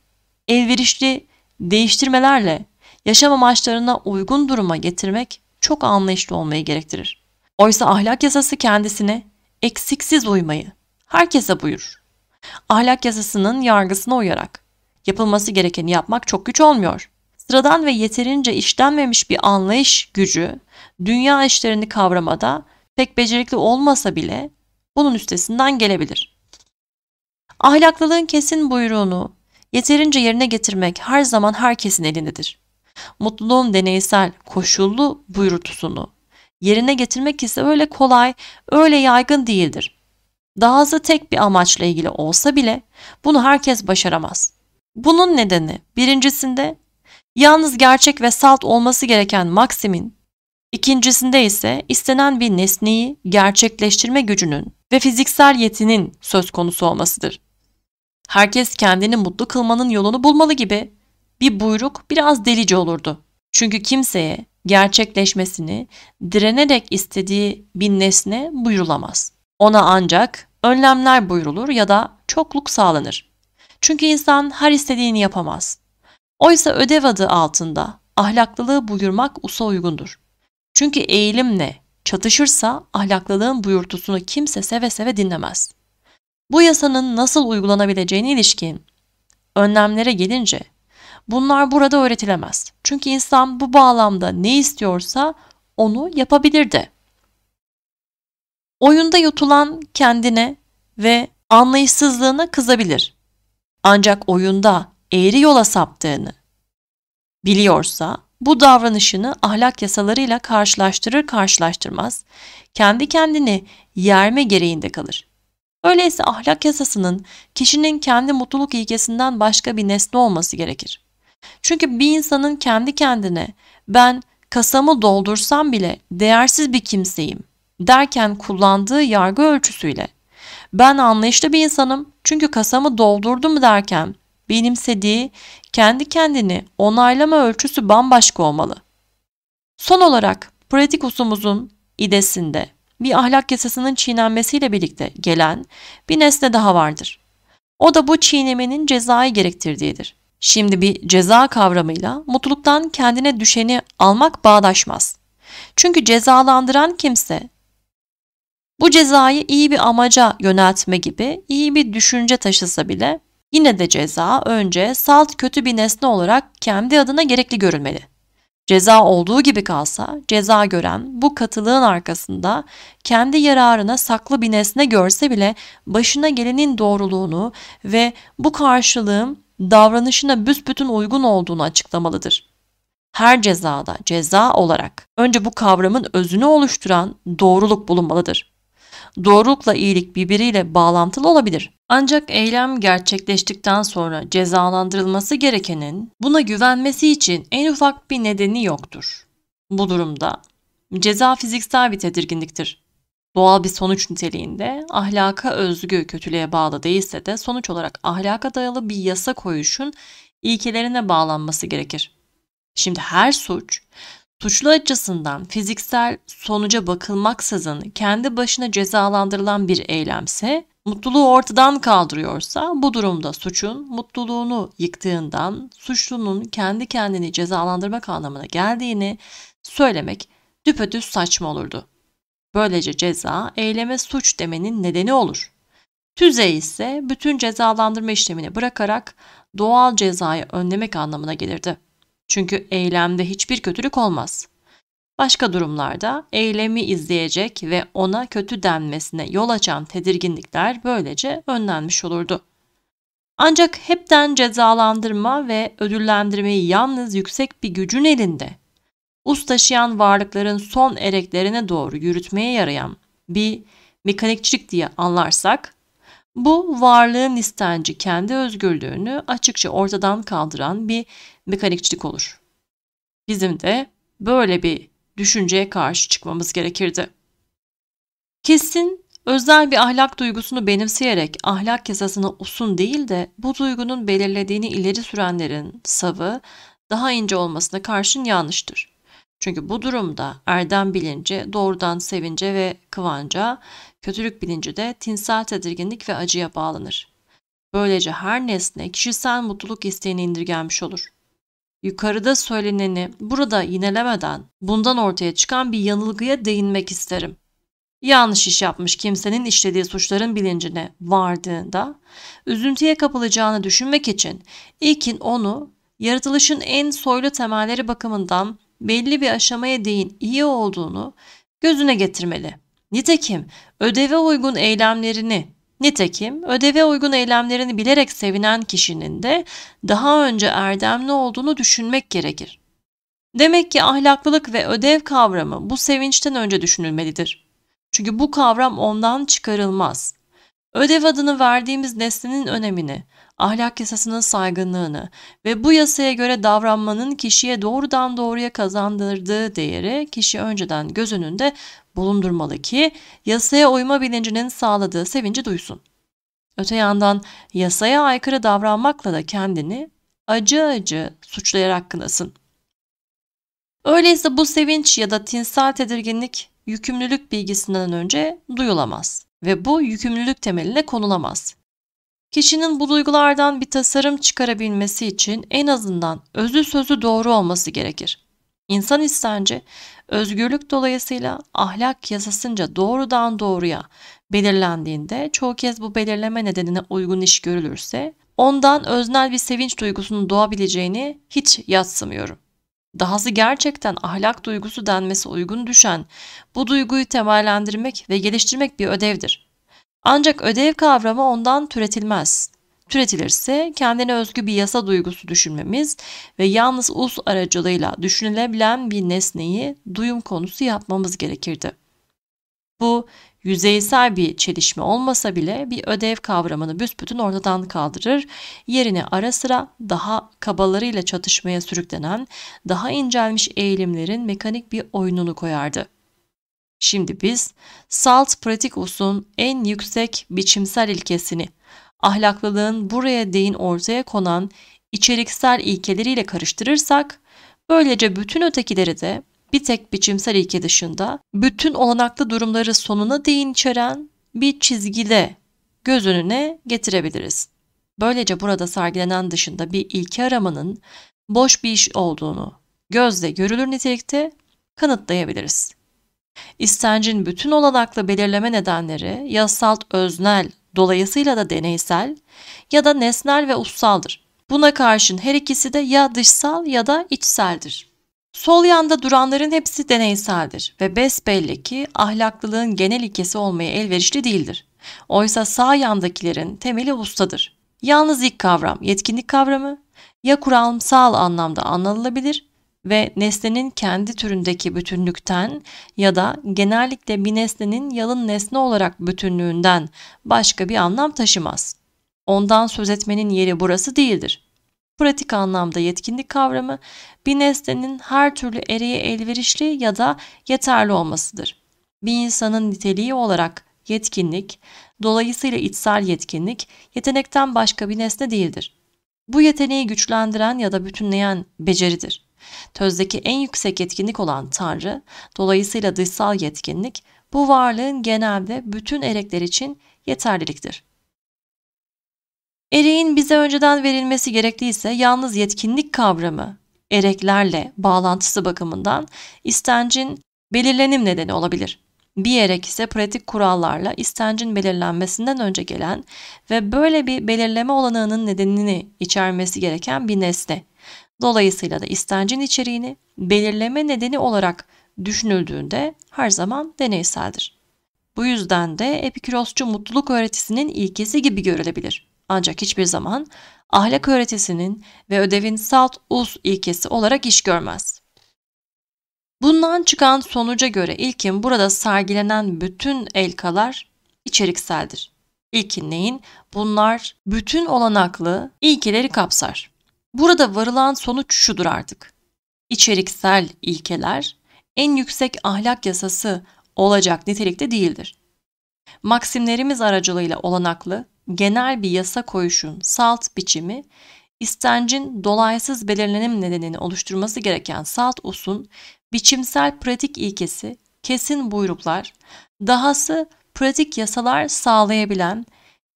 elverişli değiştirmelerle yaşam amaçlarına uygun duruma getirmek çok anlayışlı olmayı gerektirir. Oysa ahlak yasası kendisine eksiksiz uymayı herkese buyurur. Ahlak yasasının yargısına uyarak yapılması gerekeni yapmak çok güç olmuyor sıradan ve yeterince işlenmemiş bir anlayış gücü dünya işlerini kavramada pek becerikli olmasa bile bunun üstesinden gelebilir. Ahlaklılığın kesin buyruğunu yeterince yerine getirmek her zaman herkesin elindedir. Mutluluğun deneysel, koşullu buyurtusunu yerine getirmek ise öyle kolay, öyle yaygın değildir. Daha tek bir amaçla ilgili olsa bile bunu herkes başaramaz. Bunun nedeni birincisinde Yalnız gerçek ve salt olması gereken maksimin, ikincisinde ise istenen bir nesneyi gerçekleştirme gücünün ve fiziksel yetinin söz konusu olmasıdır. Herkes kendini mutlu kılmanın yolunu bulmalı gibi bir buyruk biraz delici olurdu. Çünkü kimseye gerçekleşmesini direnerek istediği bir nesne buyurulamaz. Ona ancak önlemler buyrulur ya da çokluk sağlanır. Çünkü insan her istediğini yapamaz. Oysa ödev adı altında ahlaklılığı buyurmak usa uygundur. Çünkü eğilimle çatışırsa ahlaklılığın buyurtusunu kimse seve seve dinlemez. Bu yasanın nasıl uygulanabileceğine ilişkin önlemlere gelince bunlar burada öğretilemez. Çünkü insan bu bağlamda ne istiyorsa onu yapabilir de. Oyunda yutulan kendine ve anlayışsızlığına kızabilir. Ancak oyunda eğri yola saptığını biliyorsa bu davranışını ahlak yasalarıyla karşılaştırır karşılaştırmaz kendi kendini yerme gereğinde kalır. Öyleyse ahlak yasasının kişinin kendi mutluluk ilkesinden başka bir nesne olması gerekir. Çünkü bir insanın kendi kendine ben kasamı doldursam bile değersiz bir kimseyim derken kullandığı yargı ölçüsüyle ben anlayışlı bir insanım çünkü kasamı doldurdum derken benimsediği kendi kendini onaylama ölçüsü bambaşka olmalı. Son olarak pratik usumuzun idesinde bir ahlak yasasının çiğnenmesiyle birlikte gelen bir nesne daha vardır. O da bu çiğnemenin cezayı gerektirdiğidir. Şimdi bir ceza kavramıyla mutluluktan kendine düşeni almak bağdaşmaz. Çünkü cezalandıran kimse bu cezayı iyi bir amaca yöneltme gibi iyi bir düşünce taşısa bile Yine de ceza önce salt kötü bir nesne olarak kendi adına gerekli görülmeli. Ceza olduğu gibi kalsa ceza gören bu katılığın arkasında kendi yararına saklı bir nesne görse bile başına gelenin doğruluğunu ve bu karşılığın davranışına büsbütün uygun olduğunu açıklamalıdır. Her cezada ceza olarak önce bu kavramın özünü oluşturan doğruluk bulunmalıdır. Doğrulukla iyilik birbiriyle bağlantılı olabilir ancak eylem gerçekleştikten sonra cezalandırılması gerekenin buna güvenmesi için en ufak bir nedeni yoktur. Bu durumda ceza fiziksel bir tedirginliktir. Doğal bir sonuç niteliğinde ahlaka özgü kötülüğe bağlı değilse de sonuç olarak ahlaka dayalı bir yasa koyuşun ilkelerine bağlanması gerekir. Şimdi her suç suçlu açısından fiziksel sonuca bakılmaksızın kendi başına cezalandırılan bir eylemse mutluluğu ortadan kaldırıyorsa bu durumda suçun mutluluğunu yıktığından suçlunun kendi kendini cezalandırmak anlamına geldiğini söylemek düpedüz saçma olurdu. Böylece ceza eyleme suç demenin nedeni olur. Tüzey ise bütün cezalandırma işlemini bırakarak doğal cezayı önlemek anlamına gelirdi. Çünkü eylemde hiçbir kötülük olmaz. Başka durumlarda eylemi izleyecek ve ona kötü denmesine yol açan tedirginlikler böylece önlenmiş olurdu. Ancak hepten cezalandırma ve ödüllendirmeyi yalnız yüksek bir gücün elinde, us taşıyan varlıkların son ereklerine doğru yürütmeye yarayan bir mekanikçilik diye anlarsak, bu varlığın istenci kendi özgürlüğünü açıkça ortadan kaldıran bir mekanikçilik olur. Bizim de böyle bir düşünceye karşı çıkmamız gerekirdi. Kesin özel bir ahlak duygusunu benimseyerek ahlak yasasına usun değil de bu duygunun belirlediğini ileri sürenlerin savı daha ince olmasına karşın yanlıştır. Çünkü bu durumda erdem bilinci doğrudan sevince ve kıvanca, kötülük bilinci de tinsel tedirginlik ve acıya bağlanır. Böylece her nesne kişisel mutluluk isteğini indirgenmiş olur yukarıda söyleneni burada yinelemeden bundan ortaya çıkan bir yanılgıya değinmek isterim. Yanlış iş yapmış kimsenin işlediği suçların bilincine vardığında üzüntüye kapılacağını düşünmek için ilkin onu yaratılışın en soylu temelleri bakımından belli bir aşamaya değin iyi olduğunu gözüne getirmeli. Nitekim ödeve uygun eylemlerini Nitekim ödeve uygun eylemlerini bilerek sevinen kişinin de daha önce erdemli olduğunu düşünmek gerekir. Demek ki ahlaklılık ve ödev kavramı bu sevinçten önce düşünülmelidir. Çünkü bu kavram ondan çıkarılmaz. Ödev adını verdiğimiz nesnenin önemini, ahlak yasasının saygınlığını ve bu yasaya göre davranmanın kişiye doğrudan doğruya kazandırdığı değeri kişi önceden göz önünde bulundurmalı ki yasaya uyma bilincinin sağladığı sevinci duysun. Öte yandan yasaya aykırı davranmakla da kendini acı acı suçlayarak kınasın. Öyleyse bu sevinç ya da tinsel tedirginlik yükümlülük bilgisinden önce duyulamaz ve bu yükümlülük temeline konulamaz. Kişinin bu duygulardan bir tasarım çıkarabilmesi için en azından özü sözü doğru olması gerekir. İnsan istenci özgürlük dolayısıyla ahlak yasasınca doğrudan doğruya belirlendiğinde çoğu kez bu belirleme nedenine uygun iş görülürse ondan öznel bir sevinç duygusunun doğabileceğini hiç yatsımıyorum. Dahası gerçekten ahlak duygusu denmesi uygun düşen bu duyguyu temellendirmek ve geliştirmek bir ödevdir. Ancak ödev kavramı ondan türetilmez türetilirse kendine özgü bir yasa duygusu düşünmemiz ve yalnız us aracılığıyla düşünülebilen bir nesneyi duyum konusu yapmamız gerekirdi. Bu yüzeysel bir çelişme olmasa bile bir ödev kavramını büsbütün ortadan kaldırır, yerine ara sıra daha kabalarıyla çatışmaya sürüklenen, daha incelmiş eğilimlerin mekanik bir oyununu koyardı. Şimdi biz salt pratik usun en yüksek biçimsel ilkesini ahlaklılığın buraya değin ortaya konan içeriksel ilkeleriyle karıştırırsak, böylece bütün ötekileri de bir tek biçimsel ilke dışında bütün olanaklı durumları sonuna değin içeren bir çizgide göz önüne getirebiliriz. Böylece burada sergilenen dışında bir ilke aramanın boş bir iş olduğunu gözle görülür nitelikte kanıtlayabiliriz. İstencin bütün olanaklı belirleme nedenleri yasal öznel Dolayısıyla da deneysel ya da nesnel ve ussaldır. Buna karşın her ikisi de ya dışsal ya da içseldir. Sol yanda duranların hepsi deneyseldir ve besbelli ki ahlaklılığın genel ilkesi olmaya elverişli değildir. Oysa sağ yandakilerin temeli ustadır. Yalnız ilk kavram yetkinlik kavramı ya kuramsal anlamda anlanılabilir ve nesnenin kendi türündeki bütünlükten ya da genellikle bir nesnenin yalın nesne olarak bütünlüğünden başka bir anlam taşımaz. Ondan söz etmenin yeri burası değildir. Pratik anlamda yetkinlik kavramı bir nesnenin her türlü eriye elverişli ya da yeterli olmasıdır. Bir insanın niteliği olarak yetkinlik, dolayısıyla içsel yetkinlik yetenekten başka bir nesne değildir. Bu yeteneği güçlendiren ya da bütünleyen beceridir. Tözdeki en yüksek yetkinlik olan Tanrı, dolayısıyla dışsal yetkinlik, bu varlığın genelde bütün erekler için yeterliliktir. Ereğin bize önceden verilmesi gerekliyse yalnız yetkinlik kavramı ereklerle bağlantısı bakımından istencin belirlenim nedeni olabilir. Bir erek ise pratik kurallarla istencin belirlenmesinden önce gelen ve böyle bir belirleme olanağının nedenini içermesi gereken bir nesne Dolayısıyla da istencin içeriğini belirleme nedeni olarak düşünüldüğünde her zaman deneyseldir. Bu yüzden de Epikürosçu mutluluk öğretisinin ilkesi gibi görülebilir. Ancak hiçbir zaman ahlak öğretisinin ve ödevin salt us ilkesi olarak iş görmez. Bundan çıkan sonuca göre ilkin burada sergilenen bütün elkalar içerikseldir. İlkin neyin? Bunlar bütün olanaklı ilkeleri kapsar. Burada varılan sonuç şudur artık. İçeriksel ilkeler en yüksek ahlak yasası olacak nitelikte değildir. Maksimlerimiz aracılığıyla olanaklı, genel bir yasa koyuşun salt biçimi, istencin dolaysız belirlenim nedenini oluşturması gereken salt usun, biçimsel pratik ilkesi, kesin buyruklar, dahası pratik yasalar sağlayabilen,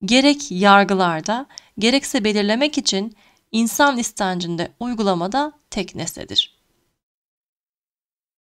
gerek yargılarda, gerekse belirlemek için insan istencinde uygulamada tek nesnedir.